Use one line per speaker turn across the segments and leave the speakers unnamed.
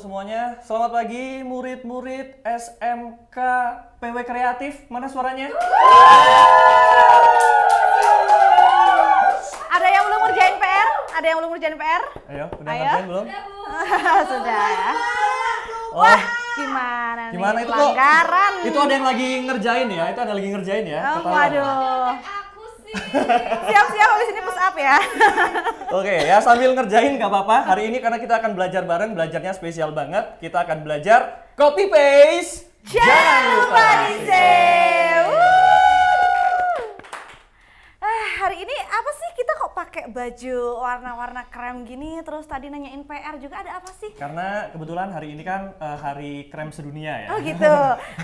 semuanya. Selamat pagi murid-murid SMK PW Kreatif. Mana suaranya?
Ada yang belum ngerjain PR? Ada yang belum ngerjain PR?
Ayo, udah Ayo. ngerjain belum?
Sudah ya. oh. Wah, gimana nih? Gimana itu kok? Itu ada yang lagi
ngerjain ya? Itu ada yang lagi ngerjain ya? Oh, waduh.
Siap-siap habis ini push up ya.
Oke, okay, ya sambil ngerjain gak apa-apa. Hari ini karena kita akan belajar bareng, belajarnya spesial banget. Kita akan belajar copy paste. Jangan, Jangan lupa di save
hari ini apa sih kita kok pakai baju warna-warna krem gini terus tadi nanyain PR juga ada apa sih?
Karena kebetulan hari ini kan uh, hari krem sedunia ya. Oh gitu.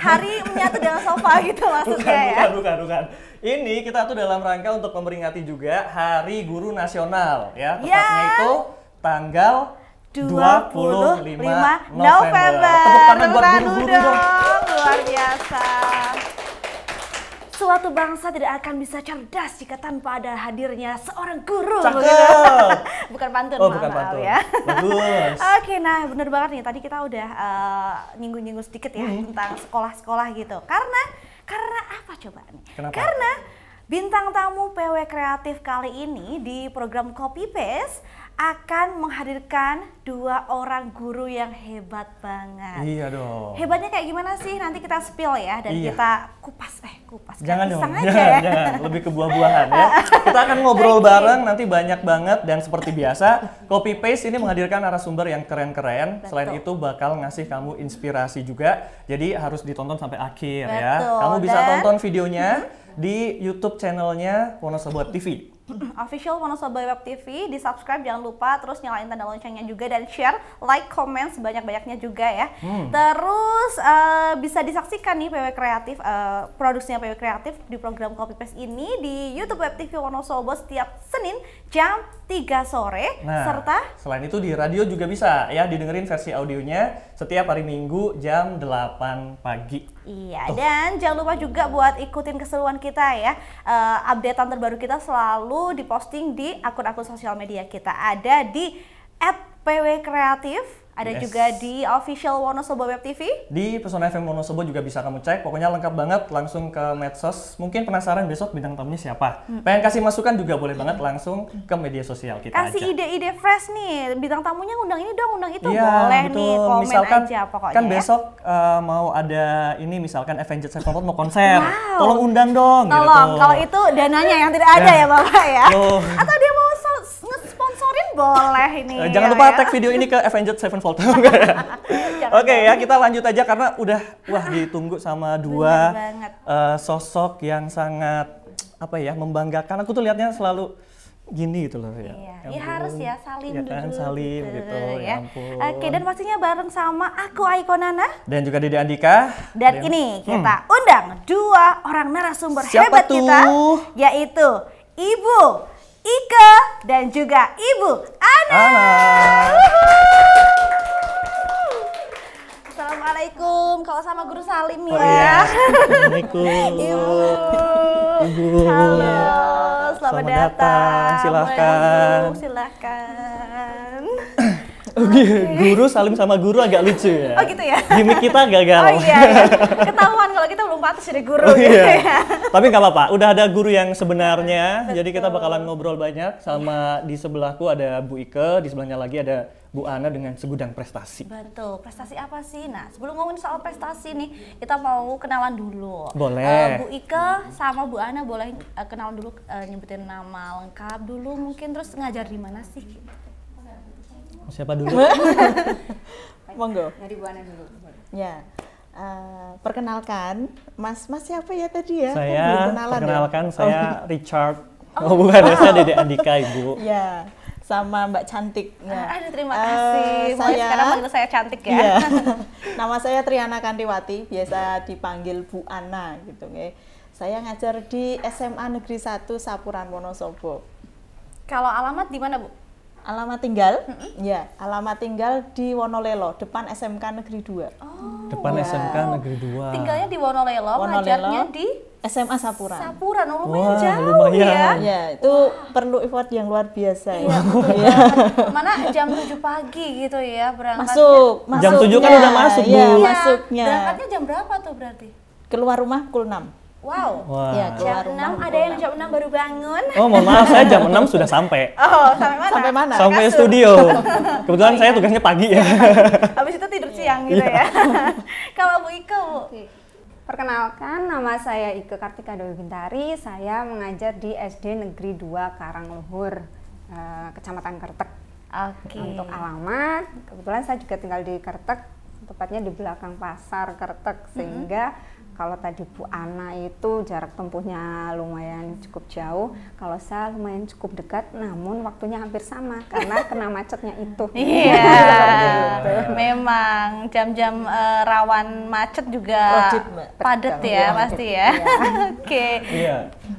hari menyatu dengan sofa gitu maksudnya bukan, ya. Bukan,
bukan, bukan. Ini kita tuh dalam rangka untuk memperingati juga Hari Guru Nasional ya. ya. Tepatnya yeah. itu tanggal 25, 25 November. November. Tepuk tangan buat guru-guru dong.
Luar biasa. Suatu bangsa tidak akan bisa cerdas jika tanpa ada hadirnya seorang guru. Cakep. bukan pantun, oh, bukan pantun. ya. Bagus. Oke, nah benar banget nih. Tadi kita udah eh, nyinggung-nyinggung uh, sedikit ya hmm. tentang sekolah-sekolah gitu. Karena karena apa coba nih? Kenapa? Karena bintang tamu PW Kreatif kali ini di program Copy Paste akan menghadirkan dua orang guru yang hebat banget. Iya dong. Hebatnya kayak gimana sih? Nanti kita spill ya dan iya. kita kupas eh kupas. Jangan dong. Jangan, ya. jangan.
Lebih ke buah-buahan ya. Kita akan ngobrol bareng nanti banyak banget dan seperti biasa Copy Paste ini menghadirkan narasumber yang keren-keren. Selain itu bakal ngasih kamu inspirasi juga. Jadi harus ditonton sampai akhir ya. Betul. ya. Kamu bisa dan... tonton videonya. Mm-hmm di YouTube channelnya Wonosobo Web TV.
Official Wonosobo Web TV, di subscribe jangan lupa, terus nyalain tanda loncengnya juga dan share, like, comment sebanyak-banyaknya juga ya. Hmm. Terus uh, bisa disaksikan nih PW Kreatif, uh, produksinya PW Kreatif di program Copy Paste ini di YouTube Web TV Wonosobo setiap Senin jam 3 sore nah, serta
selain itu di radio juga bisa ya didengerin versi audionya setiap hari Minggu jam 8 pagi.
Iya, Tuh. dan jangan lupa juga buat ikutin keseruan kita ya. Uh, updatean terbaru kita selalu diposting di akun-akun sosial media kita. Ada di @pwkreatif ada yes. juga di official Wonosobo Web TV.
Di Pesona FM Wonosobo juga bisa kamu cek. Pokoknya lengkap banget langsung ke medsos. Mungkin penasaran besok bintang tamunya siapa? Hmm. Pengen kasih masukan juga boleh hmm. banget langsung ke media sosial kita Kasih
ide-ide fresh nih. Bintang tamunya undang ini dong, undang itu ya, boleh betul. nih. Komen misalkan, aja pokoknya. Kan ya. besok
uh, mau ada ini misalkan Avengers Sevenfold mau konser. Wow. Tolong undang dong. Gitu Tolong. Gitu. Kalau
itu dananya yang tidak ada ya, ya Bapak ya. Loh. Atau dia mau nge sponsorin boleh ini. Eh, jangan ya, lupa ya. tag video
ini ke Avengers Seven Volt. Oke okay, ya, kita lanjut aja karena udah wah ditunggu sama dua uh, sosok yang sangat apa ya membanggakan. Aku tuh liatnya selalu gini gitu loh ya. Iya, ya, harus ya salim ya kan, dulu. salim gitu, gitu, ya. ya ampun. Oke, dan
pastinya bareng sama aku Aiko Nana
dan juga Dede Andika. Dan, dan ini kita
hmm. undang dua orang narasumber Siapa hebat tuh? kita yaitu Ibu Ike, dan juga Ibu Ana. Assalamualaikum, kalau sama Guru Salim ya. Oh, iya. Assalamualaikum. Ibu. Ibu. Halo,
selamat, selamat datang. datang. Silahkan. Ibu,
silahkan
guru salim sama guru agak lucu ya. Oh
gitu ya. Gimik
kita gagal. Oh iya. iya.
Ketahuan kalau kita belum pantas jadi guru. Oh, iya.
Gitu ya. Tapi nggak apa-apa. Udah ada guru yang sebenarnya. Betul. Jadi kita bakalan ngobrol banyak sama di sebelahku ada Bu Ike, di sebelahnya lagi ada Bu Ana dengan segudang prestasi.
Betul, prestasi apa sih? Nah, sebelum ngomongin soal prestasi nih, kita mau kenalan dulu. Boleh. Uh, Bu Ike sama Bu Ana boleh uh, kenalan dulu, uh, nyebutin nama lengkap dulu mungkin, terus ngajar di mana sih?
Siapa dulu?
Monggo. Dari
Bu Ana dulu.
Ya.
Uh, perkenalkan, Mas Mas siapa ya tadi ya? Saya ya? perkenalkan ya? saya oh.
Richard. Oh, oh bukan, ya, oh. saya Dede Andika Ibu.
ya sama Mbak Cantik. Ya.
Ah, aduh, terima eh, kasih. Uh, saya, sekarang panggil
saya Cantik ya. ya. Nama saya Triana Kandiwati, biasa dipanggil Bu Ana gitu. nge. Saya ngajar di SMA Negeri 1 Sapuran Wonosobo. Kalau alamat di mana, Bu? Alamat tinggal? Mm -hmm. Ya, alamat tinggal di Wonolelo, depan SMK Negeri 2. Oh, depan wow. Iya. SMK
Negeri 2. Tinggalnya
di Wonolelo, Wonolelo ngajarnya di SMA Sapuran. Sapuran, oh, lumayan Wah, jauh lumayan. ya. Ya, itu Wah. perlu effort yang luar biasa ya. ya.
Mana jam 7 pagi gitu ya berangkatnya. Masuk,
masuk. Jam 7 kan udah masuk, ya, Bu. Ya, masuknya. Berangkatnya
jam berapa tuh berarti?
Keluar rumah pukul 6.
Wow. Wow. Ya, jam 6 ada yang jam 6 baru bangun. Oh, mohon maaf saya jam 6 sudah sampai. Oh, sampai mana? Sampai mana? Sampai studio.
Kebetulan oh, iya. saya tugasnya pagi ya.
Habis itu tidur siang iya. gitu ya. Kalau Bu
Ike, Bu. Perkenalkan, nama saya Ike Kartika Dewi Bintari. Saya mengajar di SD Negeri 2 Karangluhur, eh, Kecamatan Kertek. Oke. Okay. Untuk alamat, kebetulan saya juga tinggal di Kertek, tepatnya di belakang pasar Kertek sehingga mm -hmm. kalau tadi Bu Ana itu jarak tempuhnya lumayan cukup jauh, kalau saya lumayan cukup dekat, namun waktunya hampir sama karena kena macetnya itu. Iya,
yeah, gitu.
memang jam-jam uh, rawan macet juga padat ya, iya, pasti ya. Iya. Oke. Iya.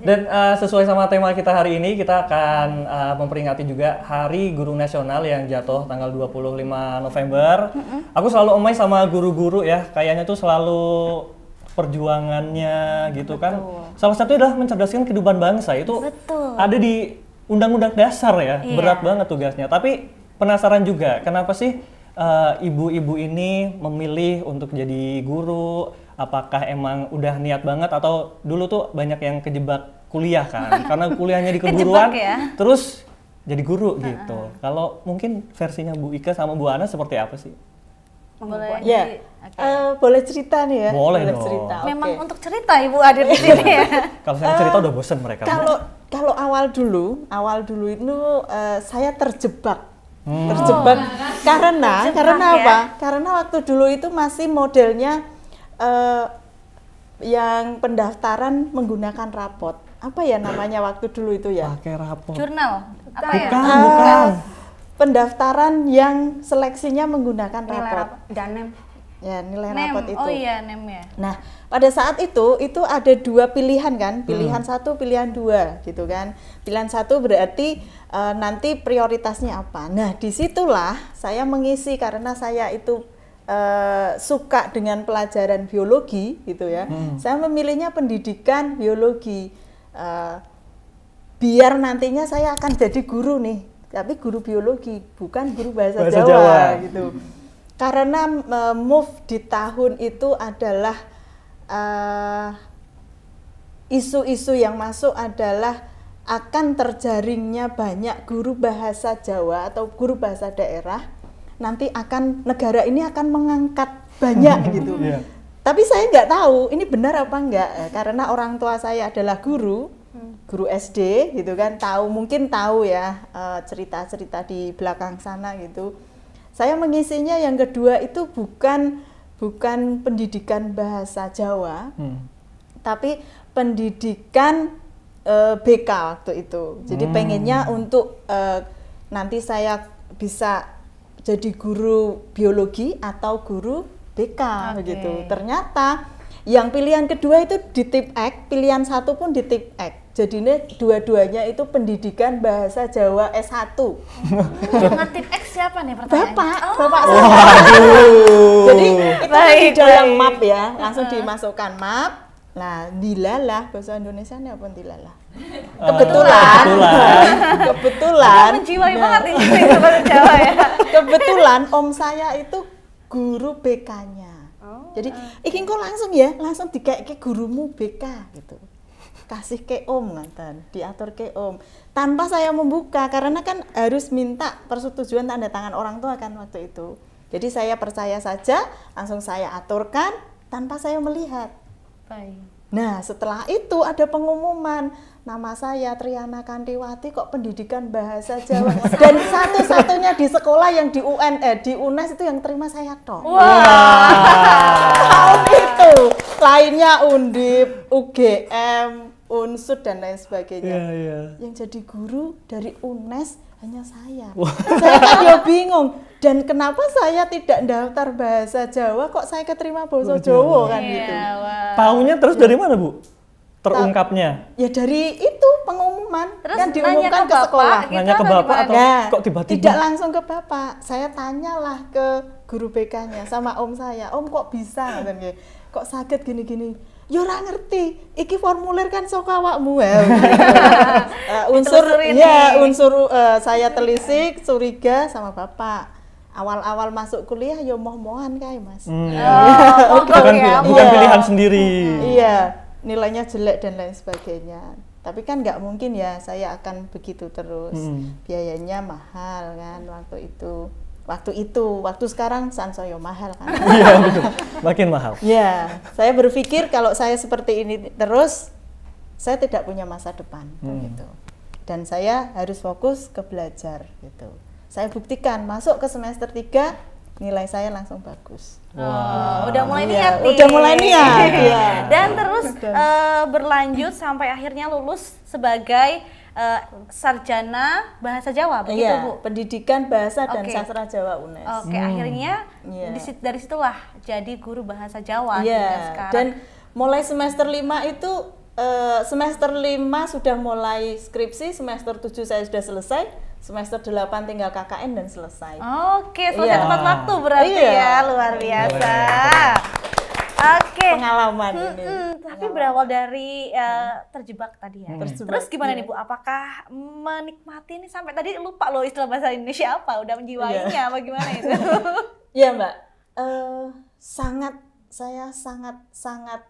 Dan uh, sesuai sama tema kita hari ini, kita akan uh, memperingati juga Hari Guru Nasional yang jatuh tanggal 25 November. Mm -hmm. Aku selalu omai sama guru-guru ya, kayaknya tuh selalu perjuangannya gitu kan. Betul. kan. Salah satu adalah mencerdaskan kehidupan bangsa itu Betul. ada di Undang-Undang Dasar ya, yeah. berat banget tugasnya. Tapi penasaran juga, kenapa sih eh, ibu-ibu uh, ibu -ibu ini memilih untuk jadi guru? Apakah emang udah niat banget atau dulu tuh banyak yang kejebak kuliah kan karena kuliahnya di keguruan ya? terus jadi guru gitu uh kalau mungkin versinya Bu Ika sama Bu Ana seperti apa sih
boleh ya okay. uh, eh, boleh cerita nih ya boleh, boleh cerita okay. memang untuk cerita ibu ada di sini ya
kalau saya cerita uh, udah bosen mereka kalau
kalau awal dulu awal dulu itu uh, saya terjebak hmm. terjebak oh, karena terjebak, karena ya? apa karena waktu dulu itu masih modelnya uh, yang pendaftaran menggunakan rapot apa ya namanya waktu dulu itu ya? Pakai rapor.
Jurnal. Apa ya? bukan, ya? Bukan,
Pendaftaran yang seleksinya menggunakan nilai rapor. Dan nem. Ya, nilai nem. rapot itu. Oh iya,
nem
ya.
Nah, pada saat itu itu ada dua pilihan kan, pilihan hmm. satu, pilihan dua, gitu kan. Pilihan satu berarti uh, nanti prioritasnya apa. Nah, disitulah saya mengisi karena saya itu Uh, suka dengan pelajaran biologi gitu ya. Hmm. Saya memilihnya pendidikan biologi uh, biar nantinya saya akan jadi guru nih tapi guru biologi bukan guru bahasa, bahasa Jawa, Jawa gitu karena uh, move di tahun itu adalah eh, isu-isu uh, yang masuk adalah akan terjaringnya banyak guru bahasa Jawa atau guru bahasa daerah nanti akan negara ini akan mengangkat banyak gitu yeah. Tapi saya nggak tahu ini benar apa enggak eh, karena orang tua saya adalah guru, hmm. guru SD gitu kan, tahu mungkin tahu ya eh, cerita-cerita di belakang sana gitu. Saya mengisinya yang kedua itu bukan bukan pendidikan bahasa Jawa, hmm. tapi pendidikan e, eh, BK waktu itu. Jadi hmm. pengennya untuk e, nanti saya bisa jadi guru biologi atau guru BK okay. begitu. Ternyata yang pilihan kedua itu di tip X, pilihan satu pun di tip X. Jadi ini dua-duanya itu pendidikan bahasa Jawa S1. Oh, tip X siapa nih pertanyaannya? Bapak, oh. Bapak. Oh. Waduh. Jadi itu kan baik, di dalam baik. map ya, langsung dimasukkan map. Nah, dilalah bahasa Indonesia ini apa dilalah? Eh, kebetulan. kebetulan. kebetulan. Menjiwai nah, banget ini bahasa Jawa ya. Kebetulan om saya itu guru BK-nya. Oh, Jadi okay. iki engko langsung ya, langsung dikeke gurumu BK gitu. Kasih ke om ngoten, diatur ke om. Tanpa saya membuka karena kan harus minta persetujuan tanda tangan orang tua kan waktu itu. Jadi saya percaya saja, langsung saya aturkan tanpa saya melihat. Baik. Nah, setelah itu ada pengumuman nama saya Triana Kantiwati kok pendidikan bahasa Jawa dan satu-satunya di sekolah yang di UN eh di UNES itu yang terima saya toh. Wow. Tahun itu lainnya Undip, UGM, Unsud dan lain sebagainya. Yeah, yeah. Yang jadi guru dari UNES hanya saya. saya tadi kan bingung dan kenapa saya tidak daftar bahasa Jawa kok saya keterima bahasa Jawa, Jawa kan yeah, gitu. Iya,
wow.
Tahunya terus dari mana, Bu? Terungkapnya.
Ya dari itu pengumuman terus kan diumumkan ke, ke sekolah. Gitu nanya ke Bapak atau nah,
kok tiba-tiba? Tidak
langsung ke Bapak. Saya tanyalah ke guru BK-nya sama om saya. Om kok bisa kok sakit gini-gini yo ngerti iki formulir kan sok awakmu ya. uh, unsur ya unsur uh, saya telisik curiga sama bapak awal-awal masuk kuliah yo moh-mohan kayak mas
mm. oh, bukan, ya, bukan ya. pilihan sendiri hmm, iya
nilainya jelek dan lain sebagainya tapi kan nggak mungkin ya saya akan begitu terus mm. biayanya mahal kan waktu itu waktu itu. Waktu sekarang Sansoyo mahal kan. Iya, makin mahal. Iya, saya berpikir kalau saya seperti ini terus saya tidak punya masa depan hmm. gitu. Dan saya harus fokus ke belajar gitu. Saya buktikan masuk ke semester 3 nilai saya langsung bagus. Wow. Oh, udah mulai iya, niat nih. Udah mulai niat. ya. Dan
terus uh, berlanjut sampai akhirnya lulus sebagai uh, sarjana bahasa Jawa begitu iya, Bu. Pendidikan bahasa okay. dan sastra Jawa UNES. Oke, okay, hmm. akhirnya yeah. dari situlah jadi guru bahasa Jawa
yeah. sekarang. Dan mulai semester 5 itu uh, semester 5 sudah mulai skripsi, semester 7 saya sudah selesai, semester 8 tinggal KKN dan selesai.
Oke, okay, selesai iya. yeah. tepat waktu berarti yeah. ya, luar biasa. Yeah. Oke, pengalaman hmm, ini. Hmm, tapi pengalaman. berawal dari uh, terjebak tadi ya. Terjebak, Terus gimana iya. nih Bu? Apakah menikmati ini sampai tadi lupa loh istilah bahasa Indonesia apa? Udah menjiwainya iya. apa gimana
itu? Iya Mbak. Uh, sangat saya sangat sangat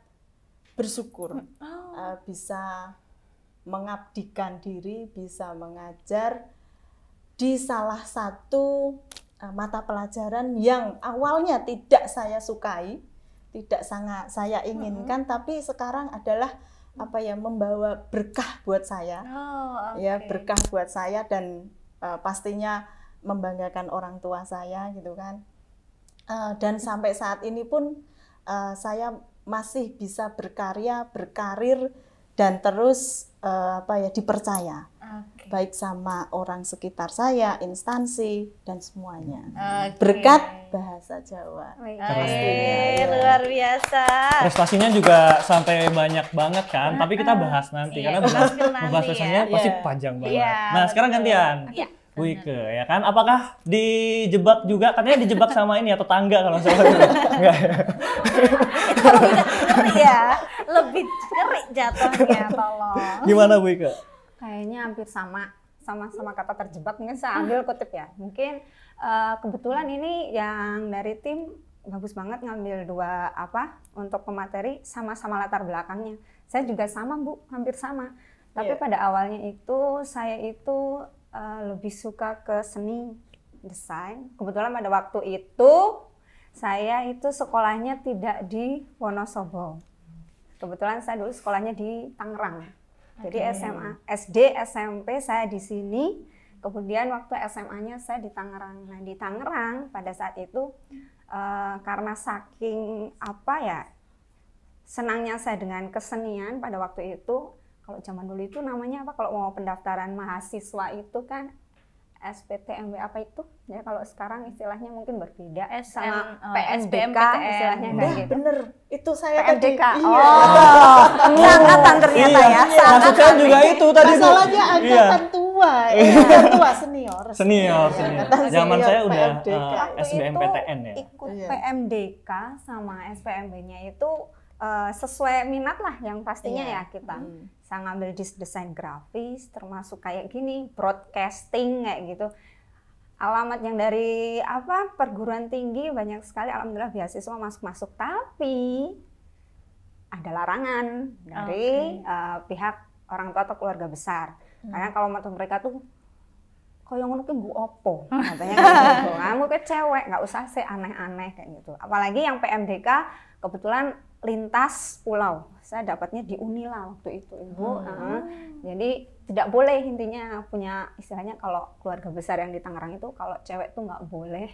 bersyukur uh, bisa mengabdikan diri, bisa mengajar di salah satu uh, mata pelajaran yang awalnya tidak saya sukai, tidak sangat saya inginkan, hmm. tapi sekarang adalah apa ya membawa berkah buat saya,
oh, okay. ya berkah
buat saya dan uh, pastinya membanggakan orang tua saya gitu kan. Uh, dan sampai saat ini pun uh, saya masih bisa berkarya, berkarir dan terus uh, apa ya dipercaya okay. baik sama orang sekitar saya, instansi dan semuanya. Okay.
Berkat
bahasa
Jawa. Ayy, ya. luar biasa.
Prestasinya juga sampai banyak banget kan, uh tapi kita bahas nanti iya, karena bahas, bahas prestasinya ya. pasti yeah. panjang iya, banget. Yeah, nah, sekarang gantian. Yeah. Wike ya kan? Apakah dijebak juga? Katanya dijebak sama ini atau ya, tangga kalau salah. Enggak ya.
lebih ngeri ya, lebih ngeri jatuhnya tolong.
Gimana Bu Ike?
Kayaknya hampir sama sama-sama kata terjebak mungkin saya ambil kutip ya. Mungkin uh, kebetulan ini yang dari tim bagus banget ngambil dua apa untuk pemateri sama-sama latar belakangnya. Saya juga sama Bu, hampir sama. Tapi yeah. pada awalnya itu saya itu Eh, lebih suka ke seni desain. Kebetulan pada waktu itu saya itu sekolahnya tidak di Wonosobo. Kebetulan saya dulu sekolahnya di Tangerang.
Jadi SMA,
SD, SMP saya di sini. Kemudian waktu SMA-nya saya di Tangerang. Nah di Tangerang pada saat itu uh, karena saking apa ya senangnya saya dengan kesenian pada waktu itu kalau zaman dulu itu namanya apa kalau mau pendaftaran mahasiswa itu kan SPTMB apa itu ya kalau
sekarang istilahnya mungkin berbeda ya SM, sama eh, PSBMPTN istilahnya nah, gitu. bener itu saya PMDK. tadi oh. iya.
oh angkatan ternyata iya. ya iya, seangkatan juga itu tadi
masalahnya iya. angkatan iya. Eh, tua ya. tua senior senior, iya, senior. senior. zaman saya udah uh, eh, SBMPTN ya
ikut iya. PMDK sama SPMB-nya itu Eh, sesuai minat lah yang pastinya yeah. ya kita. Hmm. sangat Saya ngambil desain grafis termasuk kayak gini, broadcasting kayak gitu. Alamat yang dari apa perguruan tinggi banyak sekali alhamdulillah beasiswa masuk-masuk tapi ada larangan dari okay. uh, eh, pihak orang tua atau keluarga besar. Mm. Karena kalau mata mereka tuh kau yang ki gue opo katanya gitu. kamu ke cewek nggak usah sih aneh-aneh kayak gitu apalagi yang PMDK kebetulan lintas pulau. Saya dapatnya di Unila waktu itu, Ibu. Nah, jadi tidak boleh intinya punya istilahnya kalau keluarga besar yang di Tangerang itu kalau cewek tuh nggak boleh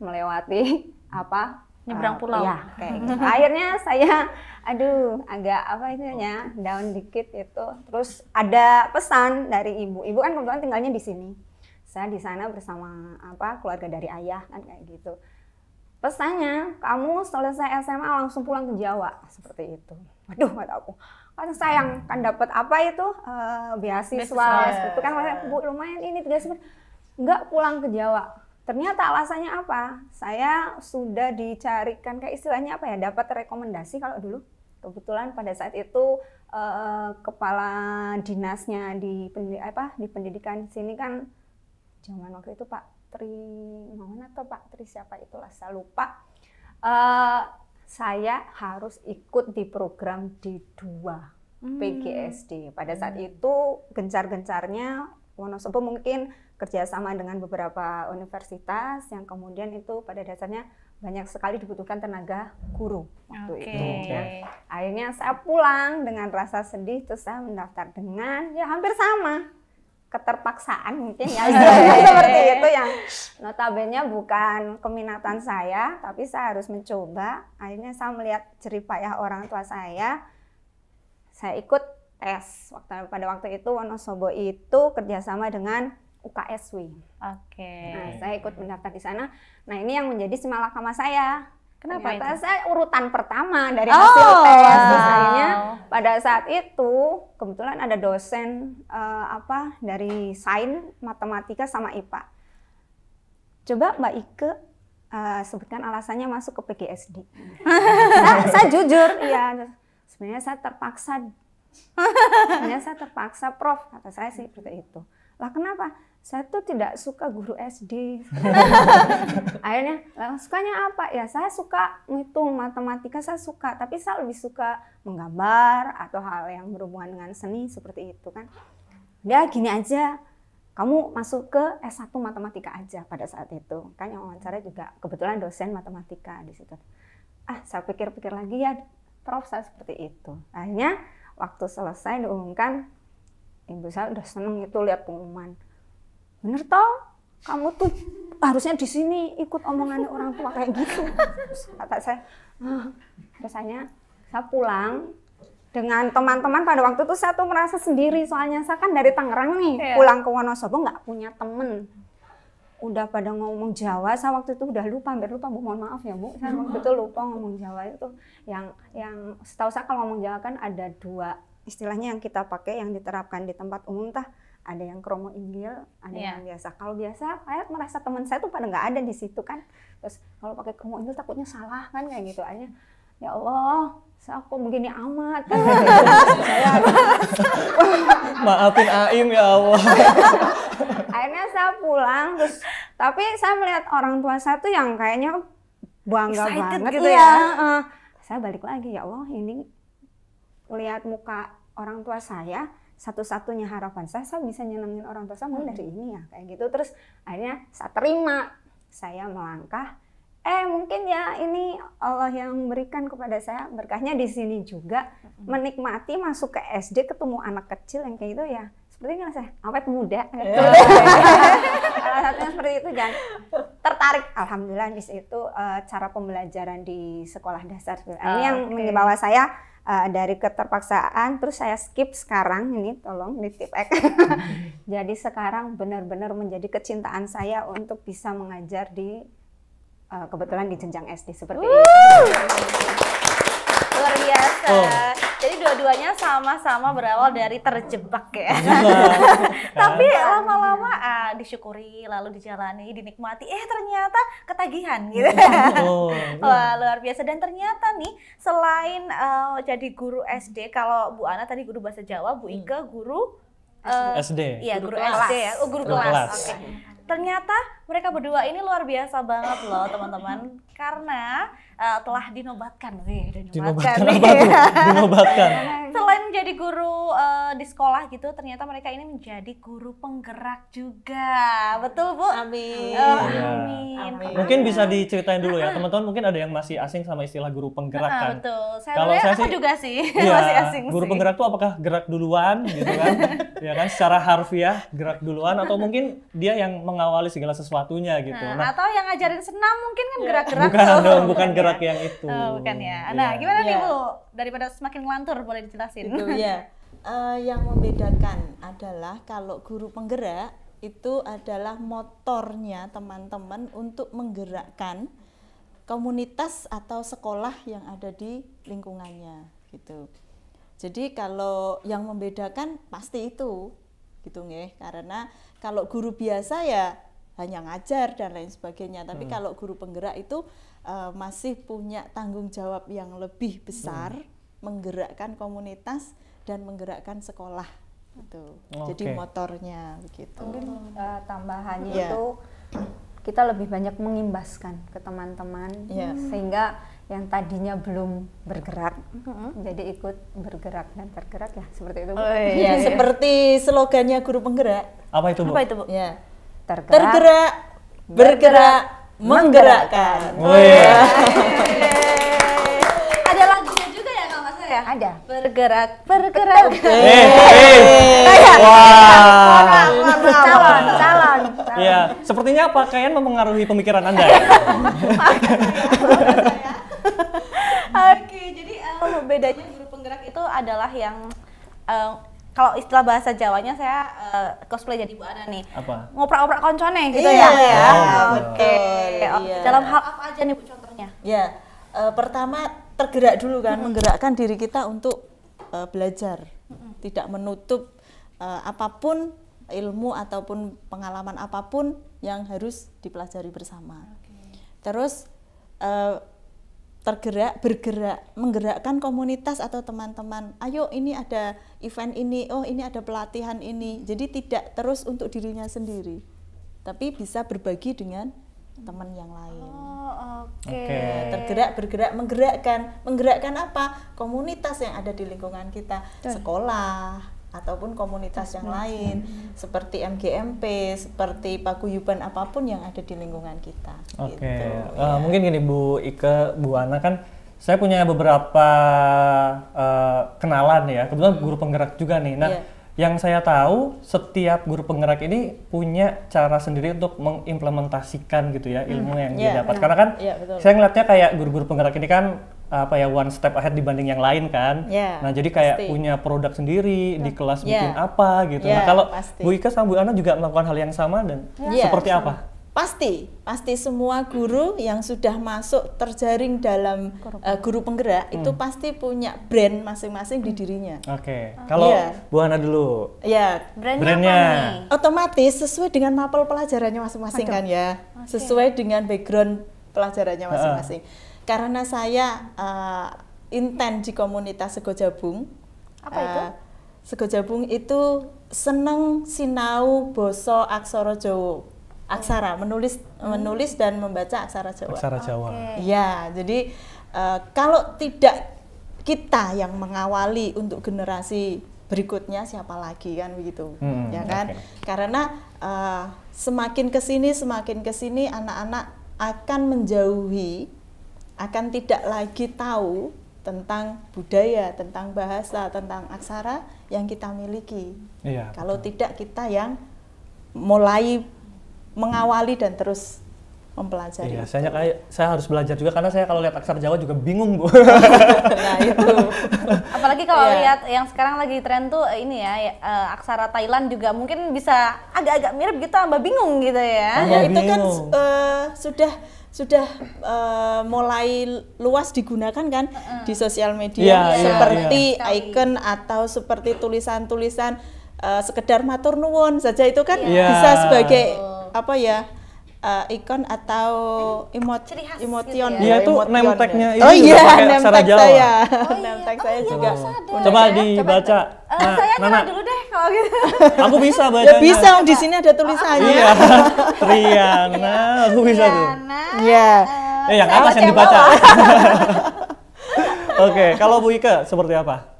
melewati apa nyebrang eh, pulau. Uh, ya, kayak gitu. Akhirnya saya aduh agak apa itunya down dikit itu. Terus ada pesan dari ibu. Ibu kan kebetulan tinggalnya di sini. Saya di sana bersama apa keluarga dari ayah kan kayak gitu. Pesannya, kamu selesai SMA langsung pulang ke Jawa, seperti itu. Waduh, kata aku, kan sayang kan dapat apa itu uh, beasiswa, itu kan lumayan ini tiga semester. Enggak pulang ke Jawa, Ternyata alasannya apa? Saya sudah dicarikan kayak istilahnya apa ya? Dapat rekomendasi kalau dulu. Kebetulan pada saat itu eh, kepala dinasnya di apa di pendidikan sini kan zaman waktu itu Pak Tri mana atau Pak Tri siapa itulah saya lupa. Uh, saya harus ikut di program di dua
hmm. PGSD.
Pada saat hmm. itu gencar-gencarnya Wonosobo mungkin kerjasama dengan beberapa universitas yang kemudian itu pada dasarnya banyak sekali dibutuhkan tenaga guru waktu okay. itu. Ya. Akhirnya saya pulang dengan rasa sedih, terus saya mendaftar dengan ya hampir sama keterpaksaan mungkin ya iya, iya, iya. seperti itu yang notabene bukan keminatan saya tapi saya harus mencoba akhirnya saya melihat jeripayah orang tua saya saya ikut tes waktu pada waktu itu Wonosobo itu kerjasama dengan UKSW. Oke. Okay. Nah, saya ikut mendaftar di sana. Nah ini yang menjadi simalakama saya Kenapa Ternyata itu? saya urutan pertama dari oh. hasil tes misalnya. Pada saat itu kebetulan ada dosen uh, apa dari sains matematika sama IPA. Coba Mbak Ike uh, sebutkan alasannya masuk ke PGSD. saya, saya jujur, ya sebenarnya saya terpaksa. sebenarnya saya terpaksa, Prof. Kata saya sih seperti itu. Lah kenapa? saya tuh tidak suka guru SD. Akhirnya, suka sukanya apa? Ya saya suka ngitung matematika, saya suka. Tapi saya lebih suka menggambar atau hal yang berhubungan dengan seni seperti itu kan. Ya gini aja, kamu masuk ke S1 matematika aja pada saat itu. Kan yang wawancara juga kebetulan dosen matematika di situ. Ah, saya pikir-pikir lagi ya, Prof saya seperti itu. Akhirnya waktu selesai diumumkan, ibu saya udah seneng itu lihat pengumuman bener toh kamu tuh harusnya di sini ikut omongannya orang tua kayak gitu kata saya ah. biasanya saya pulang dengan teman-teman pada waktu itu saya tuh merasa sendiri soalnya saya kan dari Tangerang nih yeah. pulang ke Wonosobo nggak punya temen udah pada ngomong Jawa saya waktu itu udah lupa hampir lupa bu mohon maaf ya bu saya waktu itu lupa ngomong Jawa itu yang yang setahu saya kalau ngomong Jawa kan ada dua istilahnya yang kita pakai yang diterapkan di tempat umum tah ada yang kromo inggil, ada yeah. yang iya. biasa. Kalau biasa, saya merasa teman saya tuh pada nggak ada di situ kan. Terus kalau pakai kromo inggil takutnya salah kan kayak gitu. Akhirnya ya Allah, saya kok begini amat.
Maafin Aim ya Allah.
Akhirnya saya pulang terus tapi saya melihat orang tua saya tuh yang kayaknya bangga Excited banget gitu, gitu ya. ya. Uh, saya balik lagi ya Allah ini lihat muka orang tua saya satu-satunya harapan saya saya bisa nyenengin orang tua saya mau hmm. dari ini ya kayak gitu terus akhirnya saya terima saya melangkah eh mungkin ya ini Allah yang berikan kepada saya berkahnya di sini juga hmm. menikmati masuk ke SD ketemu anak kecil yang kayak gitu ya seperti ini saya awet muda gitu. salah satunya seperti itu dan tertarik alhamdulillah di situ eh, cara pembelajaran di sekolah dasar oh, ini yang ah, okay. menyebawa saya uh, dari keterpaksaan terus saya skip sekarang ini tolong nitip ek jadi sekarang benar-benar menjadi kecintaan saya untuk bisa mengajar di uh, kebetulan di jenjang SD seperti ini
luar biasa oh. Jadi dua-duanya sama-sama berawal hmm. dari terjebak ya. ya. Tapi kan? lama-lama ah, disyukuri, lalu dijalani, dinikmati. Eh ternyata ketagihan hmm, gitu. Oh, Wah luar biasa. Dan ternyata nih selain uh, jadi guru SD, kalau Bu Ana tadi guru bahasa Jawa, Bu hmm. Ika guru uh, eh, SD. Iya guru, guru SD ya. Oh guru, guru kelas. kelas. Okay. Ternyata mereka berdua ini luar biasa banget loh teman-teman karena uh, telah dinobatkan nih dinobatkan, dinobatkan apa tuh? dinobatkan selain menjadi guru uh, di sekolah gitu ternyata mereka ini menjadi guru penggerak juga betul bu amin uh, amin. Ya. amin mungkin
bisa diceritain dulu ya teman-teman mungkin ada yang masih asing sama istilah guru penggerak ah, kan betul
kalau saya sih, juga sih ya, masih asing guru sih. penggerak
tuh apakah gerak duluan gitu kan ya kan secara harfiah gerak duluan atau mungkin dia yang mengawali segala sesuatu sesuatunya gitu. Nah, nah
atau yang ngajarin senam mungkin kan iya. gerak-gerak. Bukan dong, bukan
gerak yang itu. Oh, bukan
ya. Nah, ya. gimana ya. nih iya. Bu? Daripada semakin ngelantur boleh dijelasin. Itu ya. Uh, yang membedakan adalah
kalau guru penggerak itu adalah motornya teman-teman untuk menggerakkan komunitas atau sekolah yang ada di lingkungannya gitu. Jadi kalau yang membedakan pasti itu gitu nih karena kalau guru biasa ya hanya ngajar dan lain sebagainya. Tapi hmm. kalau guru penggerak itu uh, masih punya tanggung jawab yang lebih besar hmm. menggerakkan komunitas dan menggerakkan sekolah gitu. Okay. Jadi
motornya begitu. Mungkin uh, tambahannya yeah. itu kita lebih banyak mengimbaskan ke teman-teman yeah. sehingga yang tadinya belum bergerak mm-hmm. jadi ikut bergerak dan tergerak ya seperti itu. Oh, iya. iya. seperti
slogannya guru penggerak.
Apa itu, Bu? Apa itu, Bu? Ya tergerak, tergerak
bergerak, bergerak
menggerakkan.
Oh, iya. iya.
Ada lagunya juga ya kalau nggak salah ya? Ada. Bergerak, bergerak. Eh,
eh. Wah. Calon, calon. Iya. Sepertinya pakaian mempengaruhi pemikiran anda ya?
Oke, jadi eh, oh, bedanya guru penggerak itu adalah yang uh, kalau istilah bahasa Jawanya saya uh, cosplay jadi Bu Ana nih. Apa? Ngoprak-oprak koncone gitu iya, ya. Oh, iya. Oh, Oke. Okay. Okay. iya. Dalam hal apa aja nih Bu contohnya? Ya, uh, pertama tergerak dulu kan, hmm.
menggerakkan diri kita untuk uh, belajar. Hmm. Tidak menutup uh, apapun ilmu ataupun pengalaman apapun yang harus dipelajari bersama. Okay. Terus uh, tergerak bergerak menggerakkan komunitas atau teman-teman ayo ini ada event ini oh ini ada pelatihan ini jadi tidak terus untuk dirinya sendiri tapi bisa berbagi dengan teman yang lain
oh, oke okay. okay. tergerak
bergerak menggerakkan menggerakkan apa komunitas yang ada di lingkungan kita sekolah ataupun komunitas yang lain seperti MGMP, seperti paguyuban apapun yang ada di lingkungan kita.
Oke, okay. gitu, uh, mungkin gini Bu Ike, Bu Ana kan saya punya beberapa uh, kenalan ya, kebetulan guru penggerak juga nih. Nah, yeah. yang saya tahu setiap guru penggerak ini punya cara sendiri untuk mengimplementasikan gitu ya hmm. ilmu hmm. yang yeah, dia dapat. Yeah. Karena kan yeah, iya, saya ngeliatnya kayak guru-guru penggerak ini kan apa ya one step ahead dibanding yang lain kan. Yeah, nah jadi kayak pasti. punya produk sendiri iya. di kelas yeah. bikin apa gitu. Yeah, nah kalau pasti. Bu Ika sama Bu Ana juga melakukan hal yang sama dan yeah, seperti yeah, apa?
Pasti, pasti semua guru yang sudah masuk terjaring dalam guru, uh, guru penggerak hmm. itu pasti punya brand masing-masing di hmm. dirinya.
Oke, okay. kalau yeah. Bu Ana dulu.
Ya, yeah. brandnya, brandnya. otomatis sesuai dengan mapel pelajarannya masing-masing kan ya, okay. sesuai dengan background pelajarannya masing-masing. -uh karena saya uh, eh, intent di komunitas Sego Jabung. Apa itu? Uh, Sego Jabung itu seneng sinau boso aksara Jawa. Aksara oh. menulis hmm. menulis dan membaca aksara Jawa. Aksara oh, Jawa. Okay. Ya, jadi uh, kalau tidak kita yang mengawali untuk generasi berikutnya siapa lagi kan begitu hmm, ya kan okay. karena uh, semakin kesini semakin kesini anak-anak akan menjauhi akan tidak lagi tahu tentang budaya, tentang bahasa, tentang aksara yang kita miliki. Iya, Kalau betul. tidak kita yang mulai mengawali dan terus mempelajari.
Iya, saya kayak saya harus belajar juga karena saya kalau lihat aksara Jawa juga bingung bu. nah itu.
Apalagi kalau yeah. lihat yang sekarang lagi tren tuh eh, ini ya, ya eh, aksara Thailand juga mungkin bisa agak-agak mirip gitu, tambah bingung gitu ya. Tambah nah, itu kan uh, sudah
sudah uh, mulai luas digunakan kan uh-uh. di sosial media yeah, iya, seperti yeah, iya. icon atau seperti tulisan-tulisan uh, sekedar matur nuwun saja itu kan yeah. bisa iya. sebagai apa ya uh, ikon atau emot Ciri khas gitu emotion. Ya. Gitu iya ya, itu name tag-nya itu. Oh, iya, oh iya, name tag oh saya. Oh, name tag saya juga.
Coba ya? dibaca. Uh, saya coba dulu
deh kalau gitu.
Aku bisa baca. Ya bisa,
di sini ada tulisannya. Iya.
Triana, aku bisa tuh.
Iya. Eh, eh yang atas yang dibaca.
Oke, kalau Bu Ika seperti apa?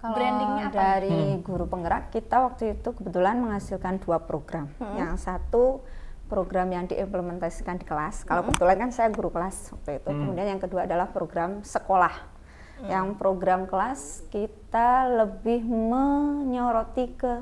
Kalau brandingnya apa? dari hmm. guru penggerak kita waktu itu kebetulan menghasilkan dua program. Hmm. Yang satu program yang diimplementasikan di kelas. Kalau kebetulan kan saya guru kelas waktu itu. Mm. Kemudian yang kedua adalah program sekolah. Mm. Yang program kelas kita lebih menyoroti ke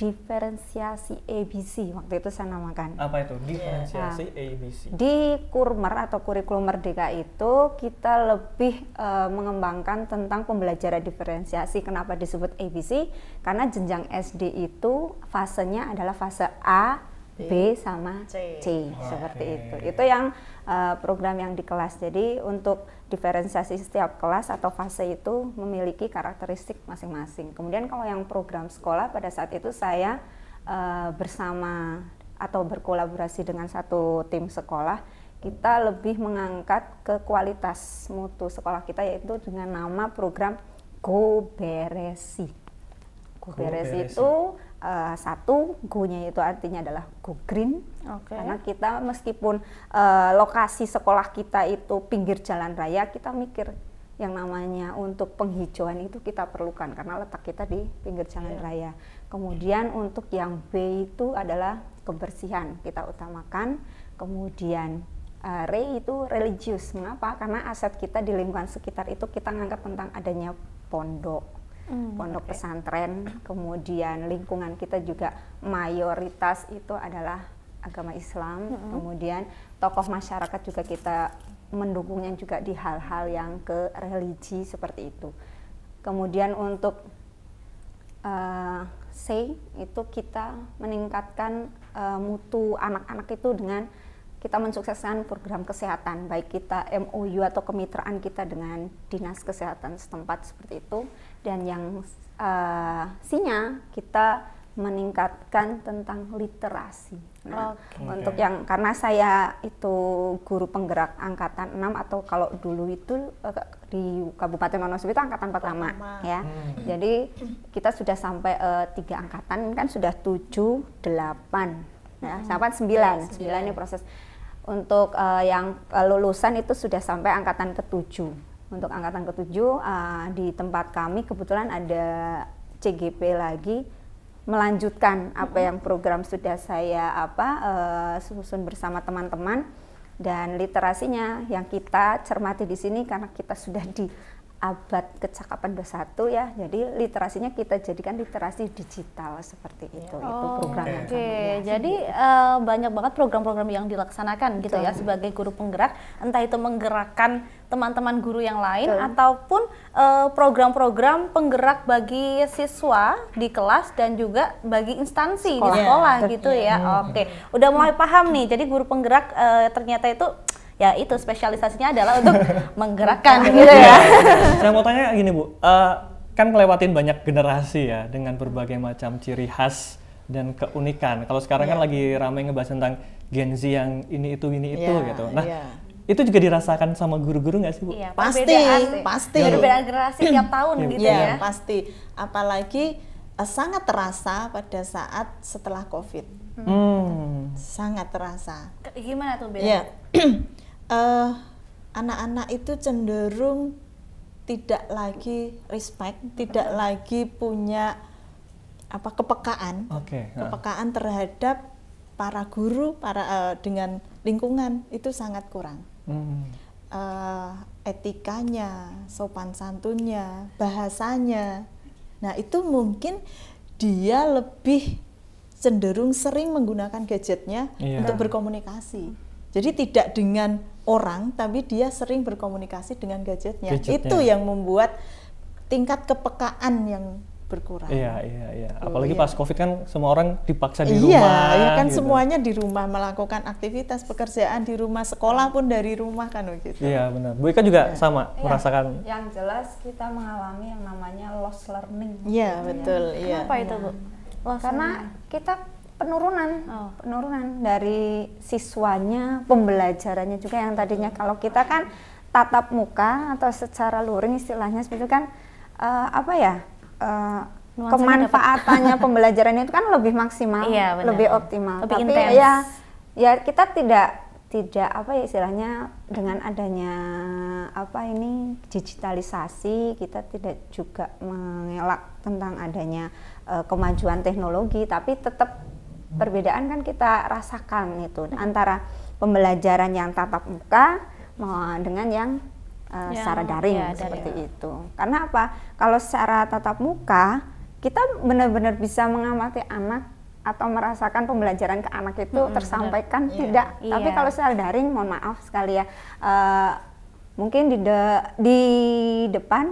diferensiasi ABC waktu itu saya namakan. Apa itu diferensiasi nah, iya. ABC? Di Kurmer atau kurikulum Merdeka itu kita lebih uh, mengembangkan tentang pembelajaran diferensiasi. Kenapa disebut ABC? Karena jenjang SD itu fasenya adalah fase A, B sama C, C oh, seperti itu. Itu yang uh, program yang di kelas. Jadi untuk diferensiasi setiap kelas atau fase itu memiliki karakteristik masing-masing. Kemudian kalau yang program sekolah pada saat itu saya uh, bersama atau berkolaborasi dengan satu tim sekolah kita lebih mengangkat ke kualitas mutu sekolah kita yaitu dengan nama program Go Beresi. Go Beresi, Go Beresi. itu uh, satu go-nya itu artinya adalah go green okay. karena kita meskipun uh, lokasi sekolah kita itu pinggir jalan raya kita mikir yang namanya untuk penghijauan itu kita perlukan karena letak kita di pinggir jalan yeah. raya. Kemudian untuk yang B itu adalah kebersihan kita utamakan. Kemudian uh, re itu religius. Mengapa? Karena aset kita di lingkungan sekitar itu kita nganggap tentang adanya pondok hmm, pondok okay. pesantren, kemudian lingkungan kita juga mayoritas itu adalah agama Islam, hmm. kemudian tokoh masyarakat juga kita mendukungnya juga di hal-hal yang ke religi seperti itu. Kemudian untuk uh, say itu kita meningkatkan uh, mutu anak-anak itu dengan kita mensukseskan program kesehatan baik kita MOU atau kemitraan kita dengan dinas kesehatan setempat seperti itu dan yang uh, sinya kita meningkatkan tentang literasi. Nah, okay. untuk yang karena saya itu guru penggerak angkatan 6 atau kalau dulu itu eh, di Kabupaten Wonosobo itu angkatan pertama, pertama. ya. Hmm. Jadi kita sudah sampai uh, tiga angkatan kan sudah 7, 8. Ya, hmm. sampai 9. 9. ini proses untuk uh, yang lulusan itu sudah sampai angkatan ketujuh untuk angkatan ketujuh uh, di tempat kami kebetulan ada CGP lagi melanjutkan apa yang program sudah saya apa uh, susun bersama teman-teman dan literasinya yang kita cermati di sini karena kita sudah di abad kecakapan 21 ya. Jadi literasinya kita jadikan literasi digital seperti iya. itu. Oh, itu program okay. yang ya. Jadi
uh, banyak banget program-program yang dilaksanakan Betul. gitu ya sebagai guru penggerak, entah itu menggerakkan teman-teman guru yang lain Betul. ataupun eh, program-program uh, penggerak bagi siswa di kelas dan juga bagi instansi sekolah. di sekolah yeah. Iya. gitu ya. Iya. Oke. Okay. Udah mulai paham nih. Jadi guru penggerak uh, ternyata itu ya itu spesialisasinya adalah untuk menggerakkan
iya. gitu ya. Saya nah, mau tanya gini Bu, uh, kan kelewatin banyak generasi ya dengan berbagai macam ciri khas dan keunikan. Kalau sekarang yeah. kan iya. lagi ramai ngebahas tentang Gen Z yang ini itu ini iya, itu gitu. Nah, yeah. itu juga dirasakan sama guru-guru nggak sih bu? Yeah, pasti,
pasti. Perbedaan generasi
tiap tahun gitu yeah, ya. Pasti, apalagi eh, sangat terasa pada saat setelah COVID. Hmm. Sangat terasa. Gimana tuh bedanya? Yeah. anak eh, anak-anak itu cenderung tidak lagi respect, tidak lagi punya apa kepekaan, okay. kepekaan terhadap para guru, para uh, dengan lingkungan itu sangat kurang. Hmm. Uh, etikanya, sopan santunnya, bahasanya, nah itu mungkin dia lebih cenderung sering menggunakan gadgetnya yeah. untuk berkomunikasi. Jadi tidak dengan orang tapi dia sering berkomunikasi dengan gadgetnya, gadgetnya. itu yang membuat tingkat kepekaan yang berkurang. Iya,
iya, iya. iya. Apalagi iya. pas Covid kan semua orang dipaksa di iya, rumah. Iya, kan gitu.
semuanya di rumah melakukan aktivitas pekerjaan di rumah, sekolah pun dari rumah kan begitu. Oh iya, benar. Bu Ika juga iya.
sama iya. merasakan.
Yang jelas kita mengalami yang namanya loss learning. Iya, betul. Ya. Kenapa iya. itu, Bu? Loss iya. Karena learning. kita penurunan oh. penurunan dari siswanya pembelajarannya juga yang tadinya kalau kita kan tatap muka atau secara luring istilahnya seperti itu kan uh, apa ya uh, kemanfaatannya pembelajarannya itu kan lebih maksimal iya, benar. lebih optimal lebih tapi intense. ya ya kita tidak tidak apa ya istilahnya dengan adanya apa ini digitalisasi kita tidak juga mengelak tentang adanya uh, kemajuan teknologi tapi tetap perbedaan kan kita rasakan itu hmm. antara pembelajaran yang tatap muka dengan yang
uh, ya, secara daring ya, seperti
itu. Karena apa? Kalau secara tatap muka kita benar-benar bisa mengamati anak atau merasakan pembelajaran ke anak itu hmm, tersampaikan benar. Iya. tidak. Iya. Tapi kalau secara daring, mohon maaf sekali ya, uh, mungkin di de di depan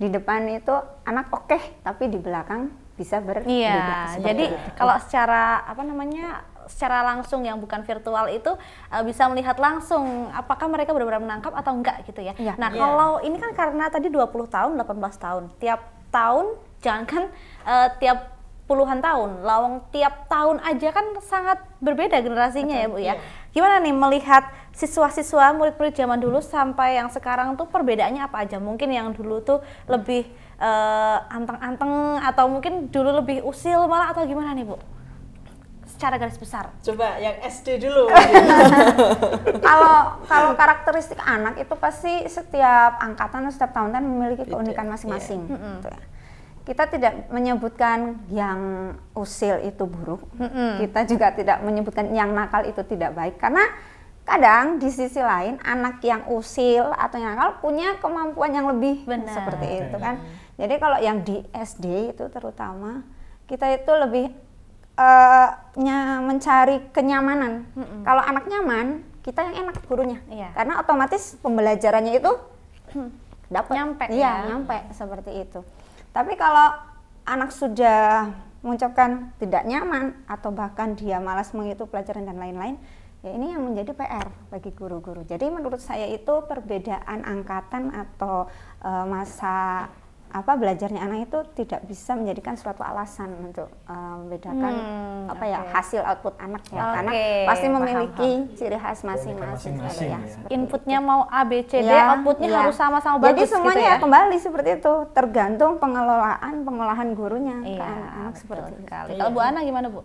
di depan itu anak oke, okay, tapi di belakang bisa ber iya jadi itu. kalau
secara apa namanya secara langsung yang bukan virtual itu uh, bisa melihat langsung apakah mereka benar-benar menangkap atau enggak gitu ya. ya. Nah, yeah. kalau ini kan karena tadi 20 tahun, 18 tahun. Tiap tahun jangan kan uh, tiap puluhan tahun, lawang tiap tahun aja kan sangat berbeda generasinya Betul, ya Bu ya. Iya. Gimana nih melihat siswa-siswa murid-murid zaman dulu sampai yang sekarang tuh perbedaannya apa aja? Mungkin yang dulu tuh lebih uh, anteng-anteng atau mungkin dulu lebih usil malah atau gimana nih Bu? Secara garis besar.
Coba yang SD dulu. Kalau kalau karakteristik anak itu pasti setiap angkatan setiap tahun kan memiliki keunikan masing-masing. Yeah. Mm -hmm kita tidak menyebutkan yang usil itu buruk, mm -hmm. kita juga tidak menyebutkan yang nakal itu tidak baik, karena kadang di sisi lain anak yang usil atau yang nakal punya kemampuan yang lebih Benar. seperti itu kan. Jadi kalau yang di SD itu terutama kita itu lebih uh, mencari kenyamanan. Mm -hmm. Kalau anak nyaman, kita yang enak gurunya, iya. karena otomatis pembelajarannya itu hmm. dapat nyampe, iya ya. nyampe seperti itu. Tapi kalau anak sudah mengucapkan tidak nyaman atau bahkan dia malas mengikuti pelajaran dan lain-lain, ya ini yang menjadi PR bagi guru-guru. Jadi menurut saya itu perbedaan angkatan atau eh, masa apa belajarnya anak itu tidak bisa menjadikan suatu alasan untuk eh, membedakan hmm, apa okay. ya hasil output anak ya okay. karena pasti memiliki paham, paham. ciri khas masing-masing
gitu ya. ya. Inputnya mau A B C D, ya, outputnya ya. harus sama-sama bagus. Jadi gitu semuanya gitu ya? ya kembali
seperti itu, tergantung pengelolaan pengolahan gurunya iya, ke anak-anak seperti itu iya. Kalau Bu Ana
gimana Bu?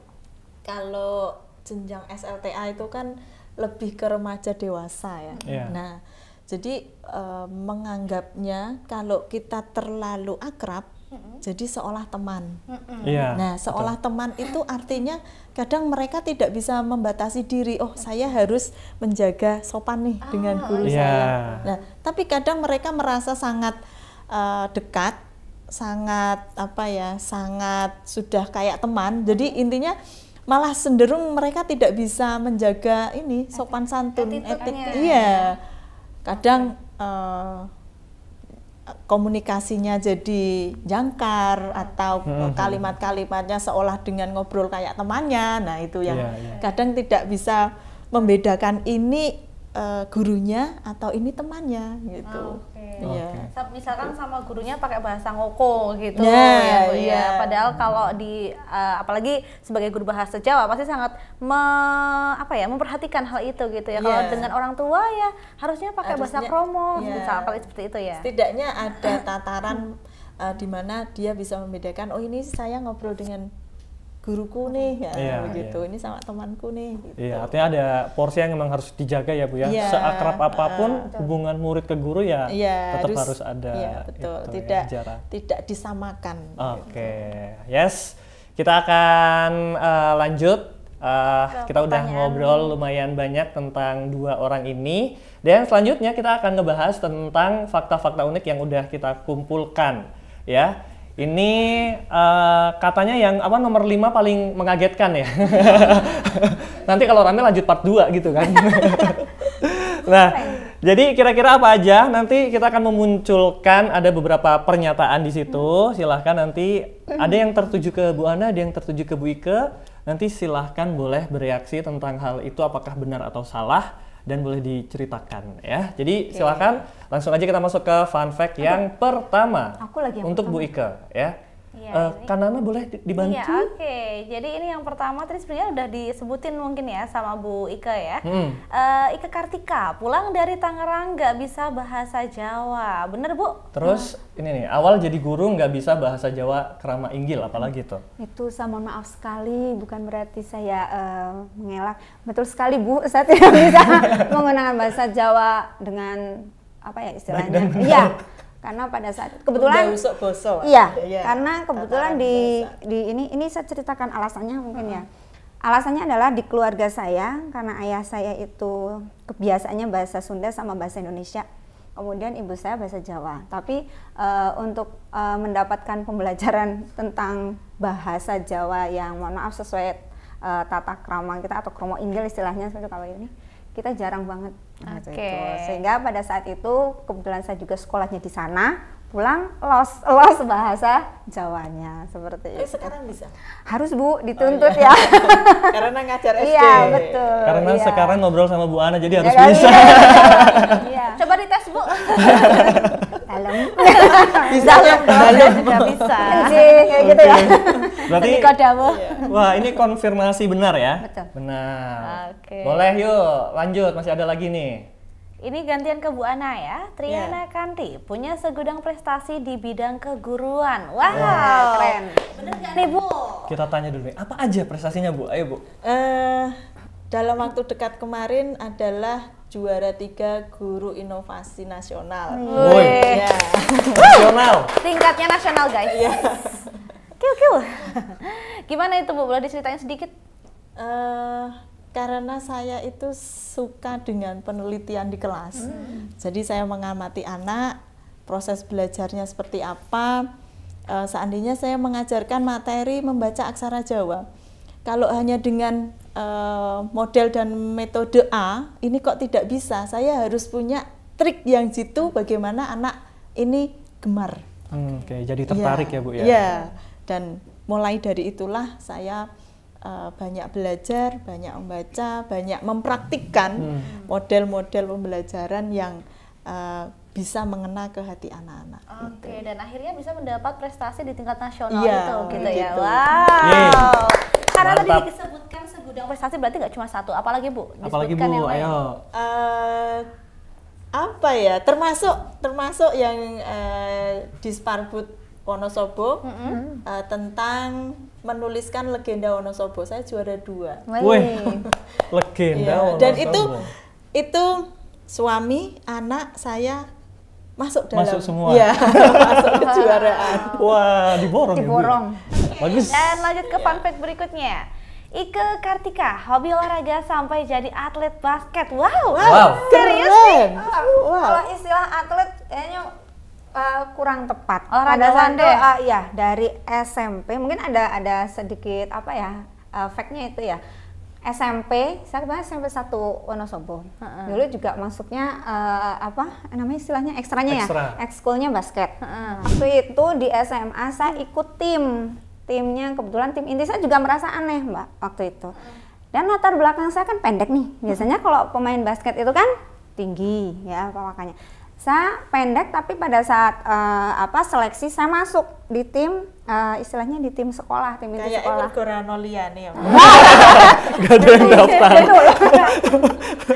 Kalau jenjang SLTA itu kan lebih ke remaja dewasa ya. Yeah. Nah jadi uh, menganggapnya kalau kita terlalu akrab, mm-hmm. jadi seolah teman. Mm-hmm. Yeah, nah, seolah betul. teman itu artinya kadang mereka tidak bisa membatasi diri. Oh, saya harus menjaga sopan nih ah, dengan guru yeah. saya. Iya. Nah, tapi kadang mereka merasa sangat uh, dekat, sangat apa ya, sangat sudah kayak teman. Jadi intinya malah cenderung mereka tidak bisa menjaga ini sopan santun etik iya kadang uh, komunikasinya jadi jangkar atau hmm, hmm, hmm. kalimat-kalimatnya seolah dengan ngobrol kayak temannya nah itu yang yeah, yeah. kadang tidak bisa membedakan ini uh, gurunya atau ini temannya gitu wow. Iya.
Okay. Misalkan sama gurunya pakai bahasa ngoko gitu Yeah, ya, Bu, yeah. ya. Iya. Padahal kalau di uh, apalagi sebagai guru bahasa Jawa pasti sangat me, apa ya memperhatikan hal itu gitu ya. Kalau iya. dengan orang tua ya harusnya pakai harusnya, bahasa kromo yeah. misal seperti itu ya. Setidaknya ada
tataran uh, di mana dia bisa membedakan oh ini saya ngobrol dengan guruku hmm. nih ya iya, begitu iya. ini sama temanku nih gitu.
iya artinya ada porsi yang memang harus dijaga ya bu ya iya, seakrab apapun uh, hubungan murid ke guru ya iya, tetap harus, harus ada iya, betul itu, ya, tidak ya,
tidak disamakan
oke okay. gitu. yes kita akan uh, lanjut uh, kita udah ngobrol lumayan banyak tentang dua orang ini dan selanjutnya kita akan ngebahas tentang fakta-fakta unik yang udah kita kumpulkan ya ini uh, katanya yang apa nomor 5 paling mengagetkan ya. Nanti kalau rame lanjut part 2 gitu kan. nah, jadi kira-kira apa aja? Nanti kita akan memunculkan ada beberapa pernyataan di situ. Hmm. Silahkan nanti ada yang tertuju ke Bu Ana, ada yang tertuju ke Bu Ike. Nanti silahkan boleh bereaksi tentang hal itu apakah benar atau salah dan boleh diceritakan ya. Jadi okay. silakan langsung aja kita masuk ke fun fact Aduh. yang pertama. Aku lagi yang untuk pertama. Bu Ike ya. Ya, uh, eh, Kanana boleh dibantu? Iya, oke.
Okay. Jadi ini yang pertama tadi sebenarnya udah disebutin mungkin ya sama Bu Ika ya. Hmm. Uh, eh, Ika Kartika, pulang dari Tangerang nggak bisa bahasa Jawa, bener Bu? Terus
hmm. ini nih, awal jadi guru nggak bisa bahasa Jawa kerama inggil apalagi tuh?
Itu saya mohon maaf sekali,
bukan berarti saya uh, mengelak. Betul sekali Bu, saya tidak bisa menggunakan bahasa Jawa dengan apa ya istilahnya? Iya karena pada saat kebetulan usuk Iya, yeah. Iya. karena kebetulan di di ini ini saya ceritakan alasannya mungkin uh -huh. ya. Alasannya adalah di keluarga saya karena ayah saya itu kebiasaannya bahasa Sunda sama bahasa Indonesia. Kemudian ibu saya bahasa Jawa. Tapi uh, untuk uh, mendapatkan pembelajaran tentang bahasa Jawa yang mohon maaf sesuai uh, tata krama kita atau kromo inggil istilahnya seperti kalau ini, kita jarang banget
Nah, Oke. Okay. Gitu.
Sehingga pada saat itu kebetulan saya juga sekolahnya di sana, pulang los los bahasa Jawanya seperti itu. Eh, sekarang bisa. Harus Bu oh, dituntut oh, iya. ya. Karena ngajar SD. Iya, betul.
Karena iya. sekarang ngobrol sama Bu Ana jadi iya harus ya,
bisa. Iya. Coba dites Bu dalam. bisa dalam, dalam. sudah bisa. Anjing, gitu ya. Berarti iya.
Wah, ini konfirmasi benar ya? Betul. Benar. Oke. Okay. Boleh yuk, lanjut masih ada lagi nih.
Ini gantian ke Bu Ana ya. Triana yeah. Kanti punya segudang prestasi di bidang keguruan. Wow, wow. keren. Bener gak nih Bu?
Kita tanya dulu nih, apa aja prestasinya Bu? Ayo Bu.
Uh, dalam waktu dekat kemarin adalah juara tiga guru inovasi nasional. Yeah. nasional.
Tingkatnya nasional guys. Iya. Kill kill. Gimana itu Bu? Boleh diceritain sedikit? Uh, karena saya itu suka dengan
penelitian di kelas. Mm. Jadi saya mengamati anak, proses belajarnya seperti apa. Uh, seandainya saya mengajarkan materi membaca aksara Jawa kalau hanya dengan eh, model dan metode A ini kok tidak bisa saya harus punya trik yang jitu bagaimana anak ini gemar
hmm, oke okay. jadi tertarik ya, ya bu ya yeah.
dan mulai dari itulah saya uh, banyak belajar banyak membaca banyak mempraktikkan hmm. model-model hmm. pembelajaran yang uh, bisa mengena ke hati anak-anak.
Oke, okay, gitu. dan akhirnya bisa mendapat prestasi di tingkat nasional ya, itu gitu, gitu. ya. Gitu. Wow. Yeah. Karena Mantap. tadi disebutkan segudang prestasi berarti nggak cuma satu, apalagi Bu? Disebutkan apalagi Bu, yang ayo.
Uh, apa ya? Termasuk termasuk yang uh, eh, Disparbut Wonosobo mm -hmm. uh, tentang menuliskan legenda Wonosobo. Saya juara dua. Wih, legenda Yeah. Dan itu itu suami, anak, saya masuk dalam masuk semua ya masuk
kejuaraan wah diborong ya, diborong ya, bagus dan
lanjut ke fun fact berikutnya Ike Kartika, hobi olahraga sampai jadi atlet basket. Wow, wow. serius nih. Oh, wow. Kalau istilah atlet kayaknya uh, kurang
tepat. Olahraga sandi Uh, ya dari SMP mungkin ada ada sedikit apa ya uh, fact-nya itu ya SMP, saya kebanyakan SMP 1 Wonosobo. Uh -uh. Dulu juga masuknya uh, apa namanya istilahnya ekstranya Extra. ya, ekskulnya basket. Uh -uh. Waktu itu di SMA saya ikut tim, timnya kebetulan tim inti saya juga merasa aneh mbak waktu itu. Dan latar belakang saya kan pendek nih, biasanya kalau pemain basket itu kan tinggi ya apa makanya saya pendek tapi pada saat uh, apa seleksi saya masuk di tim uh, istilahnya di tim sekolah tim itu sekolah kayak nih ya nggak ada yang daftar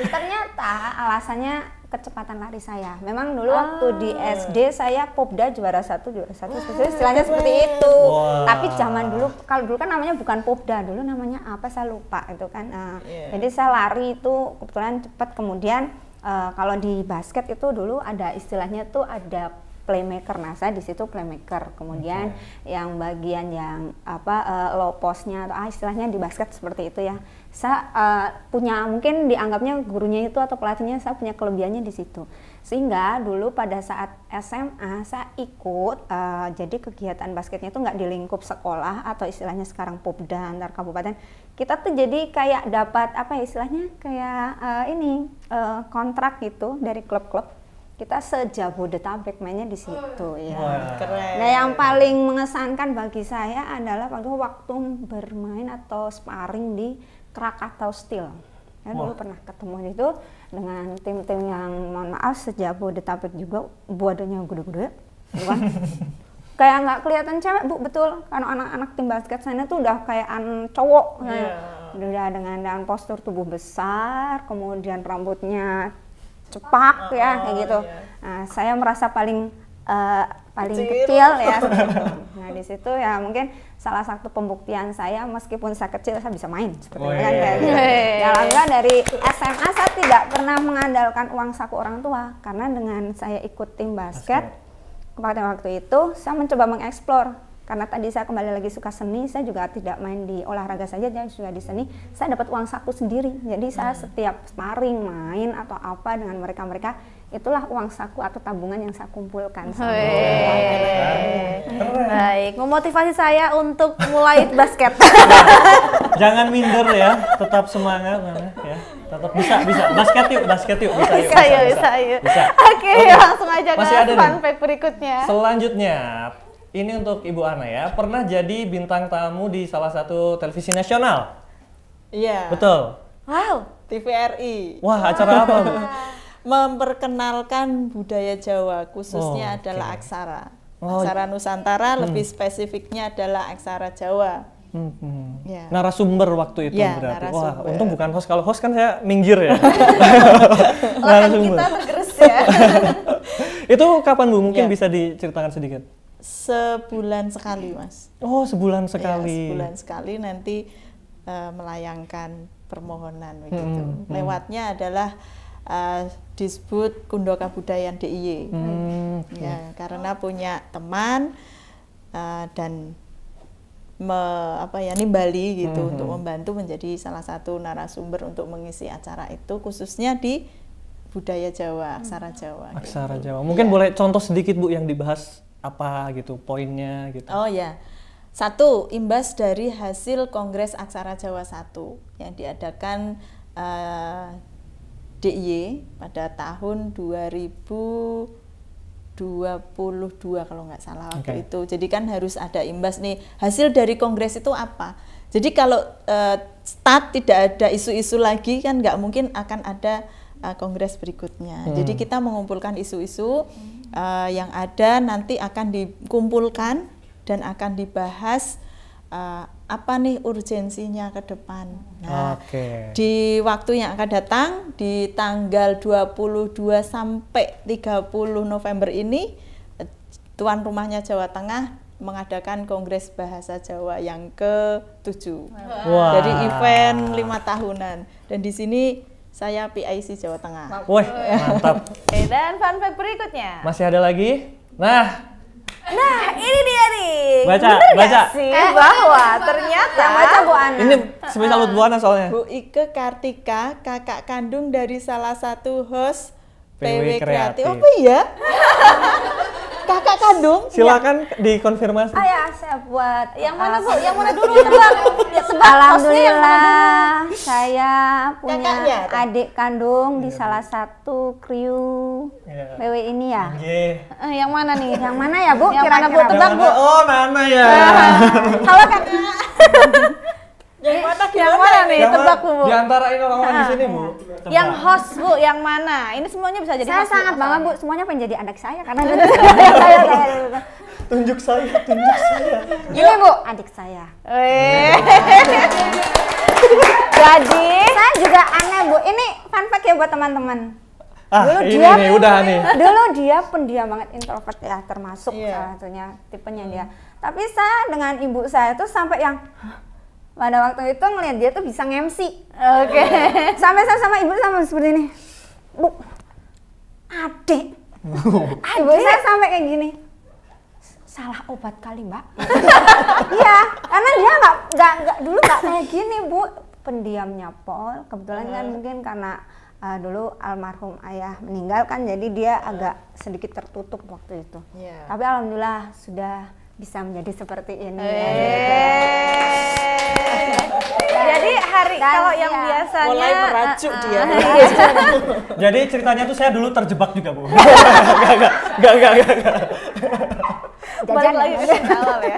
ternyata alasannya kecepatan lari saya memang dulu ah. waktu di ah. SD saya popda juara satu juara satu ah, istilahnya seperti itu wow. tapi zaman dulu kalau dulu kan namanya bukan popda dulu namanya apa saya lupa itu kan uh, yeah. Iya. jadi saya lari itu kebetulan cepat kemudian uh, kalau di basket itu dulu ada istilahnya tuh ada playmaker nah saya di situ playmaker kemudian okay. yang bagian yang apa uh, low postnya atau ah, istilahnya di basket seperti itu ya saya uh, eh, punya mungkin dianggapnya gurunya itu atau pelatihnya saya punya kelebihannya di situ sehingga dulu pada saat SMA saya ikut uh, jadi kegiatan basketnya itu nggak di lingkup sekolah atau istilahnya sekarang popda antar kabupaten. Kita tuh jadi kayak dapat apa ya istilahnya kayak uh, ini uh, kontrak gitu dari klub-klub kita sejabodetabek mainnya di situ ya. keren. Nah yang paling mengesankan bagi saya adalah waktu waktu bermain atau sparring di Krakatau Steel. Ya, dulu pernah ketemu itu dengan tim-tim yang mohon maaf sejak Bodetabek juga buadanya gede-gede ya. gitu kan. kayak nggak kelihatan cewek bu betul karena anak-anak tim basket sana tuh udah iya. kayak an cowok yeah. udah dengan dengan postur tubuh besar kemudian rambutnya cepak oh, ya kayak gitu yeah. nah, saya merasa paling uh, paling kecil, kecil ya nah di situ ya mungkin salah satu pembuktian saya meskipun saya kecil saya bisa main seperti oh, itu iya, kan iya, iya. Gitu. Ya, dari SMA saya tidak pernah mengandalkan uang saku orang tua karena dengan saya ikut tim basket, basket. pada waktu itu saya mencoba mengeksplor karena tadi saya kembali lagi suka seni saya juga tidak main di olahraga saja saya juga di seni saya dapat uang saku sendiri jadi hmm. saya setiap sparring main atau apa dengan mereka mereka itulah uang saku atau tabungan yang saya kumpulkan baik
memotivasi saya untuk mulai basket
jangan minder ya tetap semangat ya tetap bisa bisa basket yuk basket yuk bisa yuk bisa, bisa, bisa, bisa, bisa. oke
okay, okay. langsung aja ke fun fact berikutnya
selanjutnya ini untuk Ibu Ana ya. Pernah jadi bintang tamu di salah satu televisi nasional. Iya. Betul.
Wow, TVRI. Wah, acara apa, Memperkenalkan budaya Jawa, khususnya oh, adalah aksara. Oh. Aksara Nusantara, hmm. lebih spesifiknya adalah aksara Jawa. Hmm. Ya. Narasumber
waktu itu ya, berarti. Narasumber. Wah, untung bukan host. Kalau host kan saya minggir ya. narasumber. Kita tergerus ya. itu kapan Bu? Mungkin ya. bisa diceritakan sedikit.
Sebulan sekali, Mas. Oh, sebulan iya, sekali. Ya, sebulan sekali nanti uh, melayangkan permohonan begitu. Hmm, hmm. Lewatnya adalah uh, disebut Kundo budaya DIY. Hmm, hmm, ya, okay. karena punya teman uh, dan me, apa ya nimbali gitu hmm. untuk hmm. membantu menjadi salah satu narasumber untuk mengisi acara itu khususnya di budaya Jawa, aksara Jawa.
Aksara gitu. Jawa. Mungkin ya. boleh contoh sedikit Bu yang dibahas apa gitu poinnya gitu.
Oh ya. Satu, imbas dari hasil Kongres Aksara Jawa satu yang diadakan uh, eh, DIY pada tahun puluh dua kalau nggak salah waktu okay. itu. Jadi kan harus ada imbas nih hasil dari kongres itu apa. Jadi kalau uh, start tidak ada isu-isu lagi kan nggak mungkin akan ada uh, kongres berikutnya. Hmm. Jadi kita mengumpulkan isu-isu uh, yang ada nanti akan dikumpulkan dan akan dibahas uh, apa nih urgensinya ke depan. Nah, okay. di waktu yang akan datang di tanggal 22 sampai 30 November ini tuan rumahnya Jawa Tengah mengadakan Kongres Bahasa Jawa yang ke-7. Wow. Wow. Jadi event lima tahunan dan di sini saya PIC Jawa Tengah. Woi, mantap.
Oke, dan fun fact berikutnya.
Masih ada lagi? Nah,
Nah, ini dia nih. Baca, Bener baca. Gak sih eh, bahwa eh, eh, ternyata yang baca Bu Ana. Ini
spesial eh, buat Bu Ana soalnya. Bu
Ike Kartika, kakak kandung dari salah satu
host
PW, PW Kreatif. Kreatif. Apa oh,
ya? kakak kandung. Silakan
ah, ya. dikonfirmasi.
Ayah saya buat. Yang mana bu? Yang mana dulu tebak? Ya,
Alhamdulillah saya punya Kakaknya, adik kandung di iya. salah satu kriu ya. ini ya. Eh, yang mana nih? Yang mana ya bu? Yang mana bu? Tebak bu? Oh mana ya? Halo kakak.
Yang eh, mana gimana? Yang mana nih? Nah. Yang Tebak, Bu. Di antara ini orang-orang nah. di sini,
Bu. Tebak. Yang
host, Bu, yang mana? Ini semuanya bisa jadi Saya host, sangat bangga, Bu. Semuanya pengen jadi anak saya karena saya, saya,
saya, Tunjuk saya, tunjuk saya.
Ini, Bu, adik saya.
jadi, saya juga
aneh, Bu. Ini fun fact ya buat teman-teman.
Ah, dulu ini dia nih, udah nih.
Dulu dia pendiam banget introvert ya, termasuk yeah. salah satunya tipenya dia. Tapi saya dengan ibu saya tuh sampai yang Hah? pada waktu itu ngelihat dia tuh bisa nge-MC. Oke. Okay. Sampai sama, ibu sama seperti ini. Bu,
adik. ibu saya
sampai kayak gini. Salah obat kali mbak. Iya, karena dia nggak nggak nggak dulu nggak kayak gini bu. Pendiamnya Paul. Kebetulan kan mungkin karena uh, dulu almarhum ayah meninggal kan, jadi dia agak sedikit tertutup waktu itu. Yeah. Tapi alhamdulillah sudah bisa menjadi seperti ini. Eh.
Iya, gitu. Jadi hari kalau yang iya. biasanya mulai meracu eh, dia. Eh,
jadi ceritanya tuh saya dulu terjebak juga bu. gak gak gak gak gak. gak.
Balik ya. lagi ke ya.
Gitu.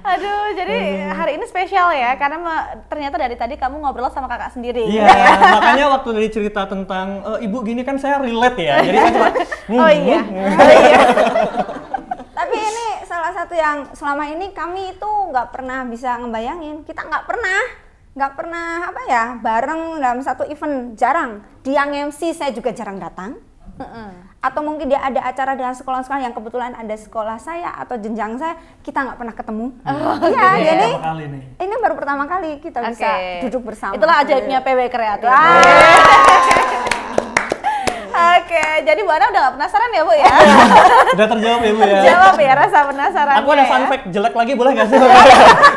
Aduh, jadi hmm. hari ini spesial ya, karena ternyata dari tadi kamu ngobrol sama kakak sendiri. Iya, yeah, makanya
waktu dari cerita tentang e, ibu gini kan saya relate ya, jadi saya cuma. Oh iya. hmm, hmm, oh iya. Oh, iya
sesuatu yang selama ini kami itu nggak pernah bisa ngebayangin kita nggak pernah nggak pernah apa ya bareng dalam satu event jarang dia MC saya juga jarang datang atau mungkin dia ada acara dengan sekolah-sekolah yang kebetulan ada sekolah saya atau jenjang saya kita nggak pernah ketemu mm. iya, oh, okay. Iya. jadi ini baru pertama kali
kita okay. bisa duduk bersama itulah ajaibnya PW kreatif Oke, jadi Bu Ana udah gak penasaran ya Bu ya?
udah terjawab ya Bu ya? Terjawab ya
rasa penasaran. Aku ada ya. fun fact
jelek lagi boleh gak sih?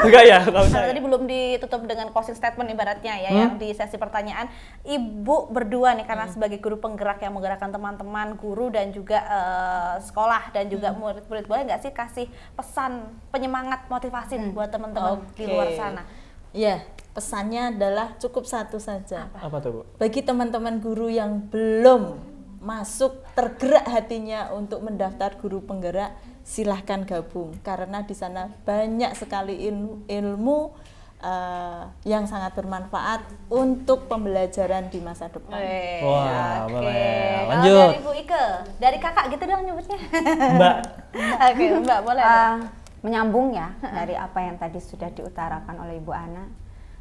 Enggak ya, ya? Tadi
belum ditutup dengan closing statement ibaratnya ya hmm? yang di sesi pertanyaan. Ibu berdua nih karena hmm. sebagai guru penggerak yang menggerakkan teman-teman guru dan juga uh, sekolah dan juga hmm. murid-murid boleh gak sih kasih pesan penyemangat motivasi hmm. buat teman-teman okay. di luar sana? Iya, yeah pesannya adalah cukup satu saja. Apa tuh, Bu? Bagi teman-teman guru yang
belum masuk tergerak hatinya untuk mendaftar guru penggerak silahkan gabung karena di sana banyak sekali ilmu uh, yang sangat bermanfaat untuk pembelajaran di masa depan. Wah, oke.
Okay. Lanjut. Kalau dari Bu Ike, dari kakak gitu dong nyebutnya. Mbak. oke, okay, Mbak boleh.
Uh, menyambung ya dari apa yang tadi sudah diutarakan oleh Ibu Ana.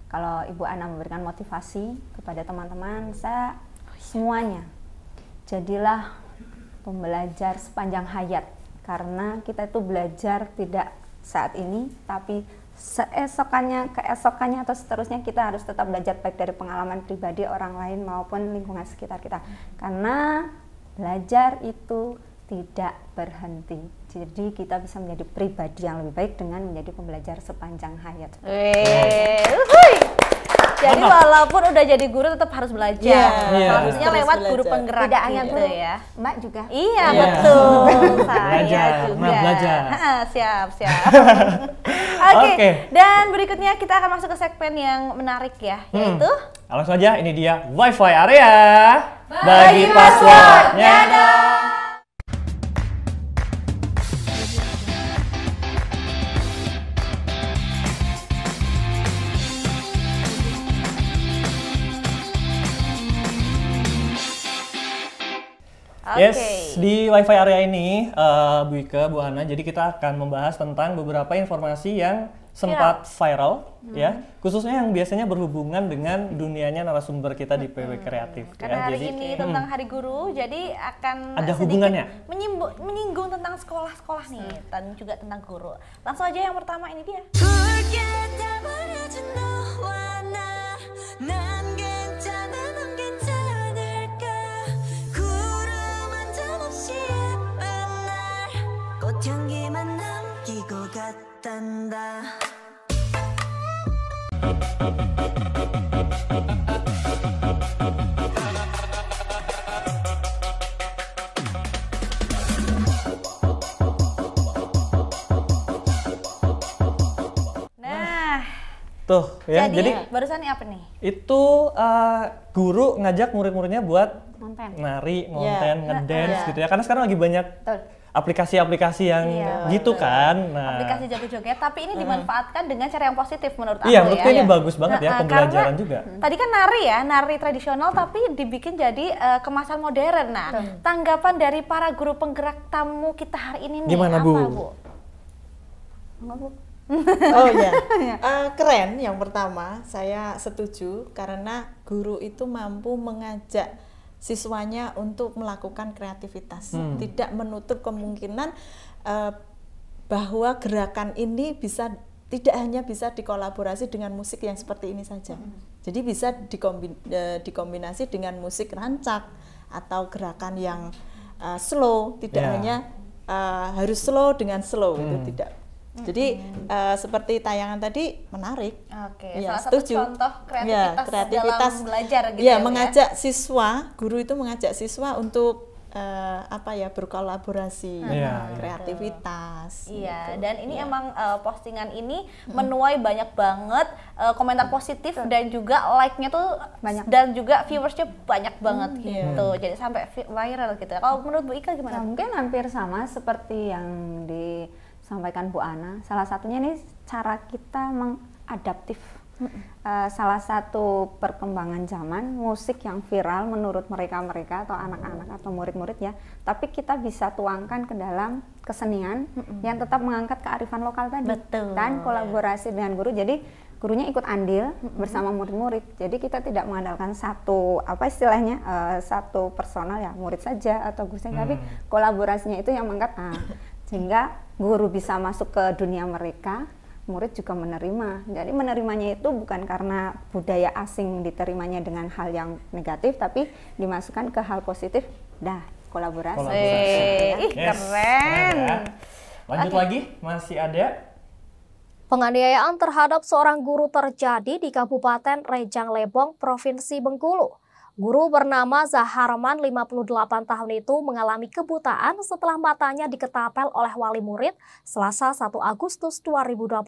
Kalau Ibu Ana memberikan motivasi kepada teman-teman, saya semuanya jadilah pembelajar sepanjang hayat karena kita itu belajar tidak saat ini tapi seesokannya keesokannya atau seterusnya kita harus tetap belajar baik dari pengalaman pribadi orang lain maupun lingkungan sekitar kita karena belajar itu tidak berhenti. Jadi kita bisa menjadi pribadi yang lebih baik dengan menjadi pembelajar sepanjang hayat. Wee.
Jadi walaupun udah jadi guru tetap harus belajar. Yeah. Iya. Iya. Yeah. lewat belajar. guru penggerak. Tidak hanya gitu ya. Mbak juga. Iya yeah. betul. Saya juga. Mbak belajar. siap siap. Oke. Okay. Okay. Dan berikutnya kita akan masuk ke segmen yang menarik ya, hmm. yaitu.
Langsung saja, ini dia WiFi area
bagi, bagi
passwordnya
dong.
Okay. Yes, di WiFi area ini uh, Bu Ika, Bu Hana jadi kita akan membahas tentang beberapa informasi yang sempat viral ya. hmm. ya, khususnya yang biasanya berhubungan dengan dunianya narasumber kita di PW hmm. Kreatif. Hmm. Karena ya. hari jadi, ini hmm. tentang
Hari Guru, jadi akan eh, ada hubungannya menyinggung tentang sekolah-sekolah nih hmm. dan juga tentang guru. Langsung aja yang pertama ini dia. 향기만 남기고 갔단다 Nah,
Tuh, ya. Jadi,
barusan nih apa nih?
Itu uh, guru ngajak murid-muridnya buat
nari, iya. ngonten, yeah. ngedance yeah. gitu
ya. Iya. Karena sekarang lagi banyak Tuh aplikasi-aplikasi yang iya, gitu betul. kan. Nah, aplikasi
jatuh joget, tapi ini dimanfaatkan dengan cara yang positif menurut iya, aku menurut ya. Iya, ini ya. bagus banget ya nah, ya pembelajaran karena, juga. Mm. Tadi kan nari ya, nari tradisional tapi dibikin jadi uh, kemasan modern. Nah, hmm. tanggapan dari para guru penggerak tamu kita hari ini nih Gimana, apa, Bu? Bu? Oh ya, uh, keren yang pertama.
Saya setuju karena guru itu mampu mengajak siswanya untuk melakukan kreativitas, hmm. tidak menutup kemungkinan uh, bahwa gerakan ini bisa tidak hanya bisa dikolaborasi dengan musik yang seperti ini saja. Hmm. Jadi bisa dikombi, uh, eh, dikombinasi dengan musik rancak atau gerakan yang uh, slow, tidak yeah. hanya uh, harus slow dengan slow gitu, hmm. itu tidak jadi hmm. uh, seperti tayangan tadi menarik. Oke, Okay. ya, salah setuju. satu contoh kreativitas, ya, kreativitas dalam belajar gitu ya. ya, ya? mengajak ya. siswa, guru itu mengajak siswa
untuk uh, apa ya berkolaborasi, hmm. yeah, iya. kreativitas. Iya, yeah, gitu. dan ini yeah. emang uh, postingan ini hmm. menuai banyak banget uh, komentar positif hmm. dan juga like-nya tuh banyak dan juga viewersnya banyak banget hmm, gitu. Hmm. Jadi sampai viral gitu. Ya. Kalau
menurut Bu Ika gimana? Nah, mungkin hampir sama seperti yang di sampaikan Bu Ana. Salah satunya ini cara kita mengadaptif. Uh, salah satu perkembangan zaman musik yang viral menurut mereka-mereka atau anak-anak atau murid-murid ya, tapi kita bisa tuangkan ke dalam kesenian yang tetap mengangkat kearifan lokal tadi Betul. dan kolaborasi dengan guru. Jadi gurunya ikut andil bersama murid-murid. Jadi kita tidak mengandalkan satu apa istilahnya uh, satu personal ya murid saja atau guru saja, mm. tapi kolaborasinya itu yang mengangkat. Nah, sehingga guru bisa masuk ke dunia mereka, murid juga menerima. Jadi menerimanya itu bukan karena budaya asing diterimanya dengan hal yang negatif, tapi dimasukkan ke hal positif. Dah, kolaborasi.
kolaborasi. Eh, ih, yes. keren. Ya.
Lanjut okay. lagi, masih ada
Penganiayaan terhadap seorang guru terjadi di Kabupaten Rejang Lebong, Provinsi Bengkulu. Guru bernama Zaharman 58 tahun itu mengalami kebutaan setelah matanya diketapel oleh wali murid Selasa 1 Agustus 2023. Nah,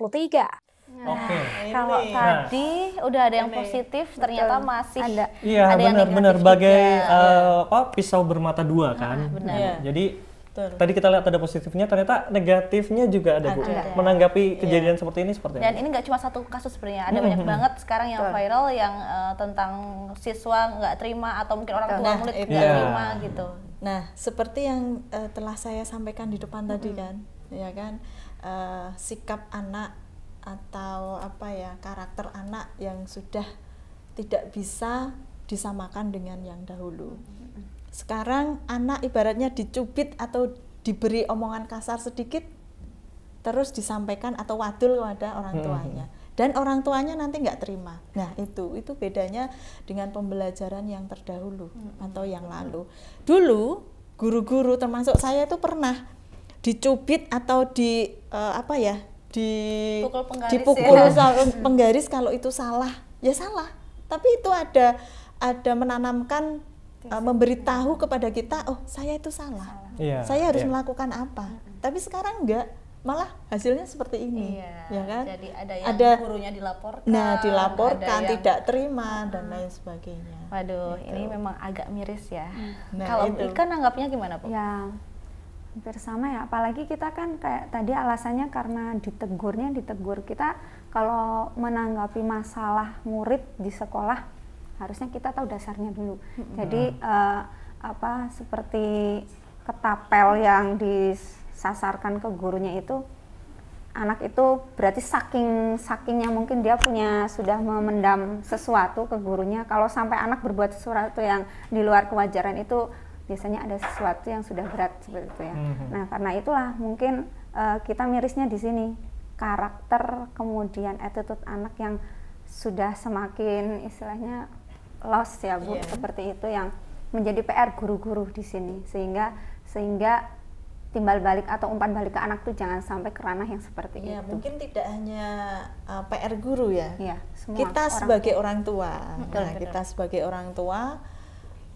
Oke. Kalau ini. Nah.
tadi nah. udah ada yang positif, ternyata Betul. masih ada. Iya,
ada benar-benar bagai uh, apa pisau bermata dua kan. Ah, benar. Ya. Jadi Betul. Tadi kita lihat ada positifnya, ternyata negatifnya juga ada, ada Bu. Menanggapi iya. kejadian yeah. seperti ini seperti Dan ini
nggak cuma satu kasus sebenarnya, ada hmm, banyak hmm, hmm. banget sekarang yang viral yang uh, tentang siswa nggak terima atau mungkin orang tua nah, murid nggak yeah. terima gitu. Nah, seperti yang uh, telah saya sampaikan di depan mm -hmm. tadi kan, ya kan,
uh, sikap anak atau apa ya karakter anak yang sudah tidak bisa disamakan dengan yang dahulu. Sekarang anak ibaratnya dicubit atau diberi omongan kasar sedikit terus disampaikan atau wadul kepada orang hmm, hmm, tuanya. Hmm. Dan orang tuanya nanti nggak terima. Nah itu itu bedanya dengan pembelajaran yang terdahulu atau yang lalu. Dulu guru-guru termasuk saya itu pernah dicubit atau di uh, apa ya di dipukul penggaris ya. dipukul ya. penggaris kalau itu salah ya salah tapi itu ada ada menanamkan uh, memberitahu kepada kita, oh saya itu salah,
Yeah, saya harus yeah.
melakukan apa. Mm-hmm. Tapi sekarang enggak, malah hasilnya seperti ini, iya, ya kan?
Jadi ada yang ada, gurunya dilaporkan, nah dilaporkan yang, tidak terima uh, dan ah. lain sebagainya. Waduh, gitu. ini memang agak miris ya. Nah, Kalau ikan anggapnya gimana bu? Ya hampir sama ya. Apalagi kita kan kayak tadi
alasannya karena ditegurnya ditegur kita kalau menanggapi masalah murid di sekolah harusnya kita tahu dasarnya dulu hmm. jadi uh, apa seperti ketapel yang disasarkan ke gurunya itu anak itu berarti saking sakingnya mungkin dia punya sudah memendam sesuatu ke gurunya kalau sampai anak berbuat sesuatu yang di luar kewajaran itu biasanya ada sesuatu yang sudah berat seperti itu ya hmm nah karena itulah mungkin uh, kita mirisnya di sini karakter kemudian attitude anak yang sudah semakin istilahnya loss ya bu yeah. seperti itu yang menjadi PR guru-guru di sini sehingga sehingga timbal balik atau umpan balik ke anak tuh jangan sampai ke ranah yang seperti ya, itu. Mungkin
tidak hanya
uh, PR guru ya. ya semua kita orang
sebagai tua. orang tua, betul, nah, betul. kita sebagai orang tua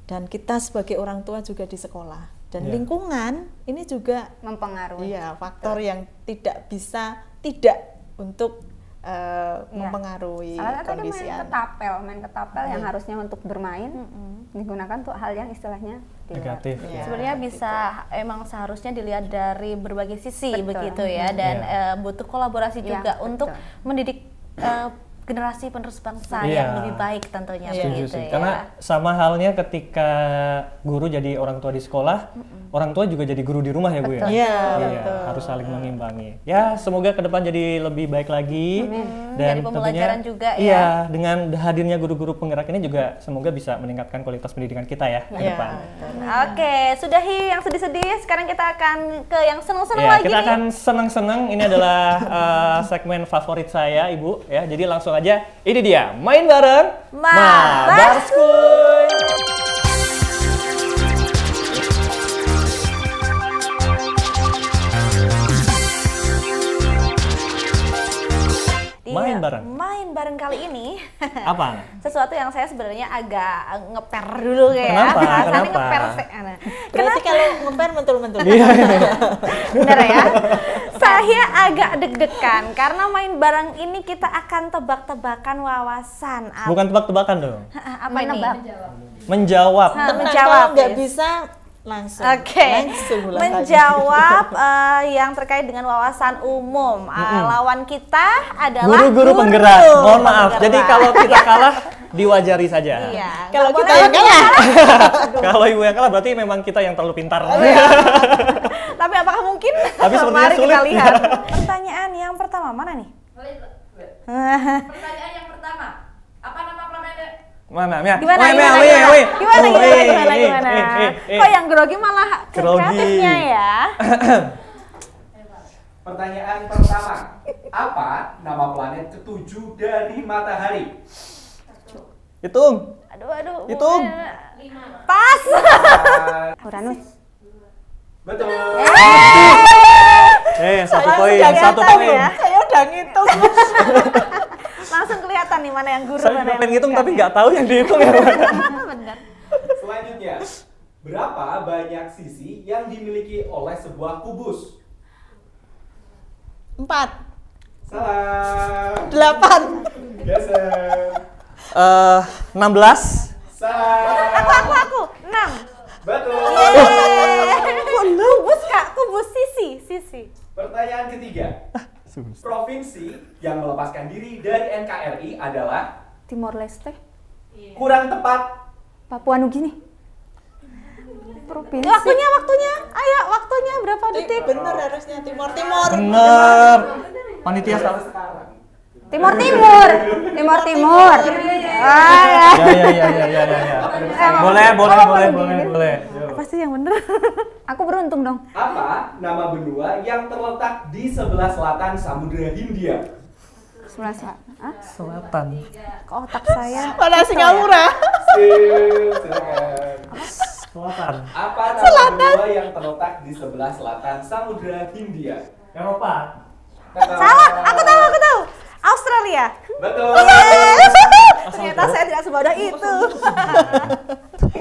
dan kita sebagai orang tua juga di sekolah dan ya. lingkungan ini juga mempengaruhi. Iya, faktor betul. yang
tidak bisa tidak untuk uh, ya. mempengaruhi Alat kan kondisi main anak. ketapel, main ketapel yang iya. harusnya untuk bermain hmm. digunakan untuk hal yang istilahnya
negatif. Iya, ya, Sebenarnya
bisa gitu. emang seharusnya dilihat dari berbagai sisi betul. begitu ya hmm. dan ya. Uh, butuh kolaborasi ya, juga betul. untuk mendidik uh, generasi penerus bangsa yeah. yang lebih baik tentunya yeah. begitu sih. ya. Karena
sama halnya ketika guru jadi orang tua di sekolah, mm -mm orang tua juga jadi guru di rumah ya Bu ya. Iya, ya, harus saling iya. mengimbangi. Ya, semoga ke depan jadi lebih baik lagi hmm, dan tentunya juga ya. Iya, dengan hadirnya guru-guru penggerak ini juga semoga bisa meningkatkan kualitas pendidikan kita ya ke ya, depan. Oke,
okay, sudahi yang sedih-sedih, sekarang kita akan ke yang senang-senang ya, lagi. kita
akan senang-senang. Ini adalah uh, segmen favorit saya, Ibu ya. Jadi langsung aja ini dia, main bareng Ma, Ma
Barskuy.
main iya, bareng. Main bareng kali ini. Apa? Sesuatu yang saya sebenarnya agak eh, ngeper dulu kayak. Kenapa? Ya. Kenapa? Ngeper. Nah, nah. Berarti Kenapa? kalau ngeper mentul-mentul. Iya. Kan? Bener ya? saya agak deg-degan karena main bareng ini kita akan tebak-tebakan wawasan.
Bukan tebak-tebakan dong.
Apa ini?
Menjawab. Nah, menjawab.
menjawab. bisa langsung okay. langsung menjawab uh, yang terkait dengan wawasan umum mm -hmm. lawan kita adalah guru-guru penggerak mohon maaf penggerak. jadi kalau kita kalah
diwajari saja
iya. kalau kita yang kalah
kalau ibu yang kalah berarti memang kita yang terlalu pintar oh, iya.
tapi apakah mungkin tapi mari sulit. kita lihat pertanyaan yang pertama mana nih
pertanyaan yang pertama apa nama Mana, Mia? Gimana, Mia? gimana, Mia, gimana, Mia? gimana, gimana, oh, gimana, eh, gimana, eh, eh, Kok
yang grogi malah kreatifnya ya? Pertanyaan pertama, apa nama planet ketujuh dari
matahari? Hitung. Aduh, aduh. Hitung. Pas.
Uranus. Betul.
Eh, satu poin, satu poin. Ya. Saya udah ngitung.
Langsung kelihatan nih mana yang guru
Saya mana yang pengen ngitung tapi nggak tahu yang dihitung ya. Benar. Selanjutnya, berapa banyak sisi yang dimiliki oleh sebuah kubus? Empat. Salah. Delapan.
Eh, enam belas.
Salah. Aku, aku, aku. Enam. Betul.
Yeay. Kubus, Kak. Kubus sisi, sisi. Pertanyaan ketiga. Eh, Provinsi yang melepaskan diri dari NKRI adalah
Timor Leste. Iya. Kurang tepat Papua Nugini. Provinsi. Waktunya, waktunya. Ayo, waktunya berapa detik? Bener
harusnya Timor Timor.
Bener. Panitia salah.
Timor Timur. Timor Timur. Ah, Ya, ya, ya, ya, ya, ya. ya. Eh, boleh, boleh, boleh, boleh, boleh sih yang bener. Aku beruntung dong.
Apa nama benua yang terletak di sebelah selatan Samudra Hindia?
Sebelah selatan.
Selatan. Ke
otak saya. Pada Singapura. Ya?
Selatan. Apa nama selatan. benua yang terletak di sebelah selatan Samudra Hindia? Eropa. Salah, aku tahu, aku
tahu. Australia.
Betul. Iya, ternyata saya
tidak sebodoh itu.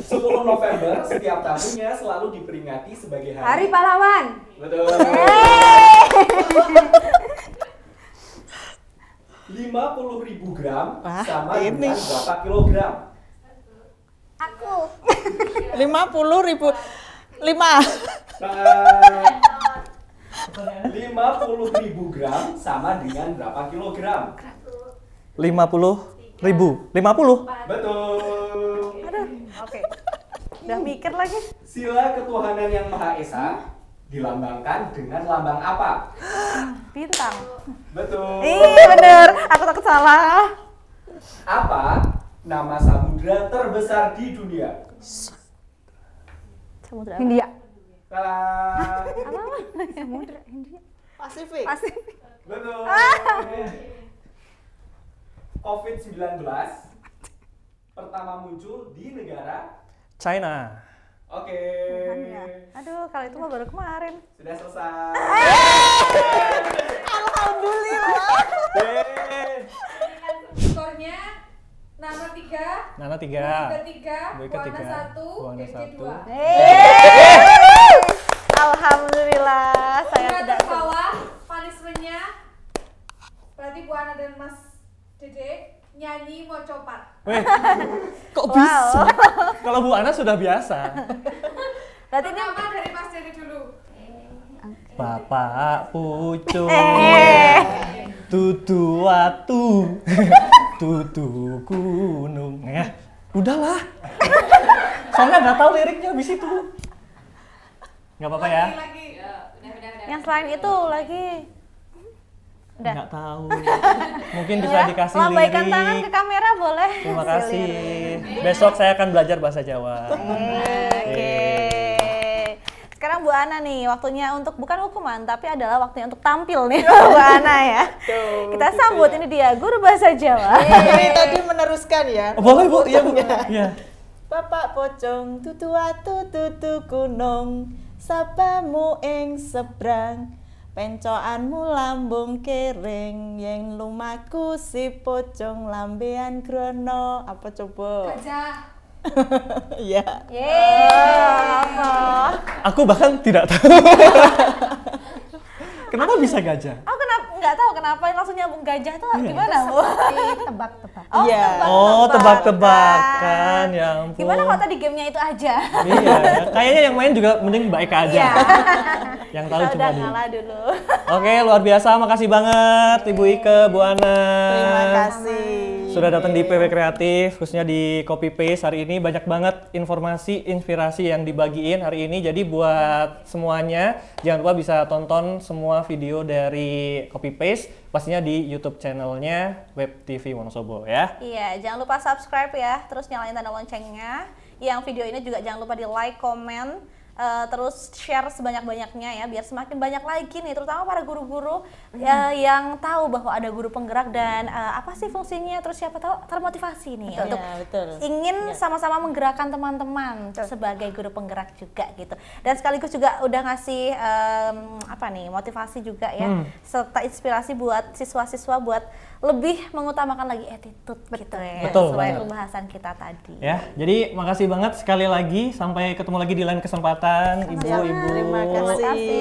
Sepuluh November setiap tahunnya selalu diperingati sebagai hari. Hari pahlawan. Betul. Lima puluh ribu gram Wah, sama ini. dengan berapa kilogram?
Aku.
Lima puluh ribu
lima. Lima puluh ribu gram sama dengan berapa kilogram?
Lima puluh ribu lima puluh
betul ada oke okay. udah mikir lagi sila ketuhanan yang maha esa dilambangkan dengan lambang apa bintang betul iya bener
aku takut salah
apa nama samudra terbesar di dunia
samudra India
salah
apa samudra India Pasifik
Pasifik betul ah. COVID-19 pertama muncul di negara China. Oke. Okay. Aduh, kalau itu mah baru kemarin. Sudah selesai. Eh! Alhamdulillah.
Skornya Nana tiga.
Nama tiga. Nama
tiga. Boyka tiga. tiga. satu. tiga. satu. Eh!
Alhamdulillah, saya tidak bawah punishmentnya. Berarti Buana dan Mas Dede nyanyi mau copat.
Weh,
kok bisa? Kalau Bu Ana sudah biasa.
Berarti ini apa dari Mas Dede dulu?
Bapak pucung, tutu eh. watu, tutu gunung. Ya, udahlah. Soalnya nggak tahu liriknya habis itu. Gak apa-apa ya.
Yang selain itu lagi. Enggak
tahu. Mungkin bisa ya, dikasih lambaikan tangan ke
kamera boleh. Terima kasih.
Besok saya akan belajar bahasa Jawa. Oke.
Sekarang Bu Ana nih, waktunya untuk bukan hukuman tapi adalah waktunya untuk tampil nih Bu Ana ya. Kita sambut ini dia guru bahasa Jawa. Iya, ini tadi
meneruskan ya. Oh, boleh Bu, iya Bu. Iya. Bapak pocong tutu atu tutu kunong sapamu ing seberang Pencoanmu lambung kering Yang lumaku si pocong lambean krono. Apa coba? Gajah
Iya Yeay oh, Aku bahkan tidak tahu Kenapa aku, bisa gajah?
Aku kenapa nggak tahu kenapa yang langsung nyambung gajah tuh yeah. Hmm. gimana bu? Tebak-tebak.
Oh, yeah. tebak-tebakan. Oh, tebak-tebakan. Ya ampun. Gimana kalau
tadi gamenya itu aja?
Iya. Kayaknya yang main juga mending baik aja. Yeah. Yang tahu cuma dia. dulu. Oke, luar biasa. Makasih banget Ibu Ike, Bu Ana. Terima kasih. Sudah datang di PW Kreatif, khususnya di Copy Paste hari ini banyak banget informasi, inspirasi yang dibagiin hari ini. Jadi buat semuanya, jangan lupa bisa tonton semua video dari Copy Paste pastinya di YouTube channelnya Web TV Wonosobo ya. Iya,
jangan lupa subscribe ya, terus nyalain tanda loncengnya. Yang video ini juga jangan lupa di like, comment, uh, terus share sebanyak-banyaknya ya biar semakin banyak lagi nih terutama para guru-guru hmm. ya, yang tahu bahwa ada guru penggerak dan uh, apa sih fungsinya terus siapa tahu termotivasi nih betul. untuk ya,
betul. ingin ya.
sama-sama ya. menggerakkan teman-teman sebagai guru penggerak juga gitu dan sekaligus juga udah ngasih um, apa nih motivasi juga ya hmm. serta inspirasi buat siswa-siswa buat lebih mengutamakan lagi attitude betul gitu ya betul banget. pembahasan kita tadi ya
jadi makasih banget sekali lagi sampai ketemu lagi di lain kesempatan ibu-ibu
terima kasih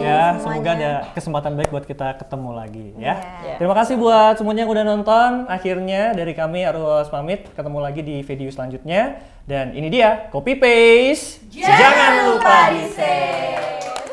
ya semoga ada
kesempatan baik buat kita ketemu lagi ya yeah. Iya. terima kasih buat semuanya yang udah nonton akhirnya dari kami harus pamit ketemu lagi di video selanjutnya dan ini dia copy paste jangan, jangan lupa di
save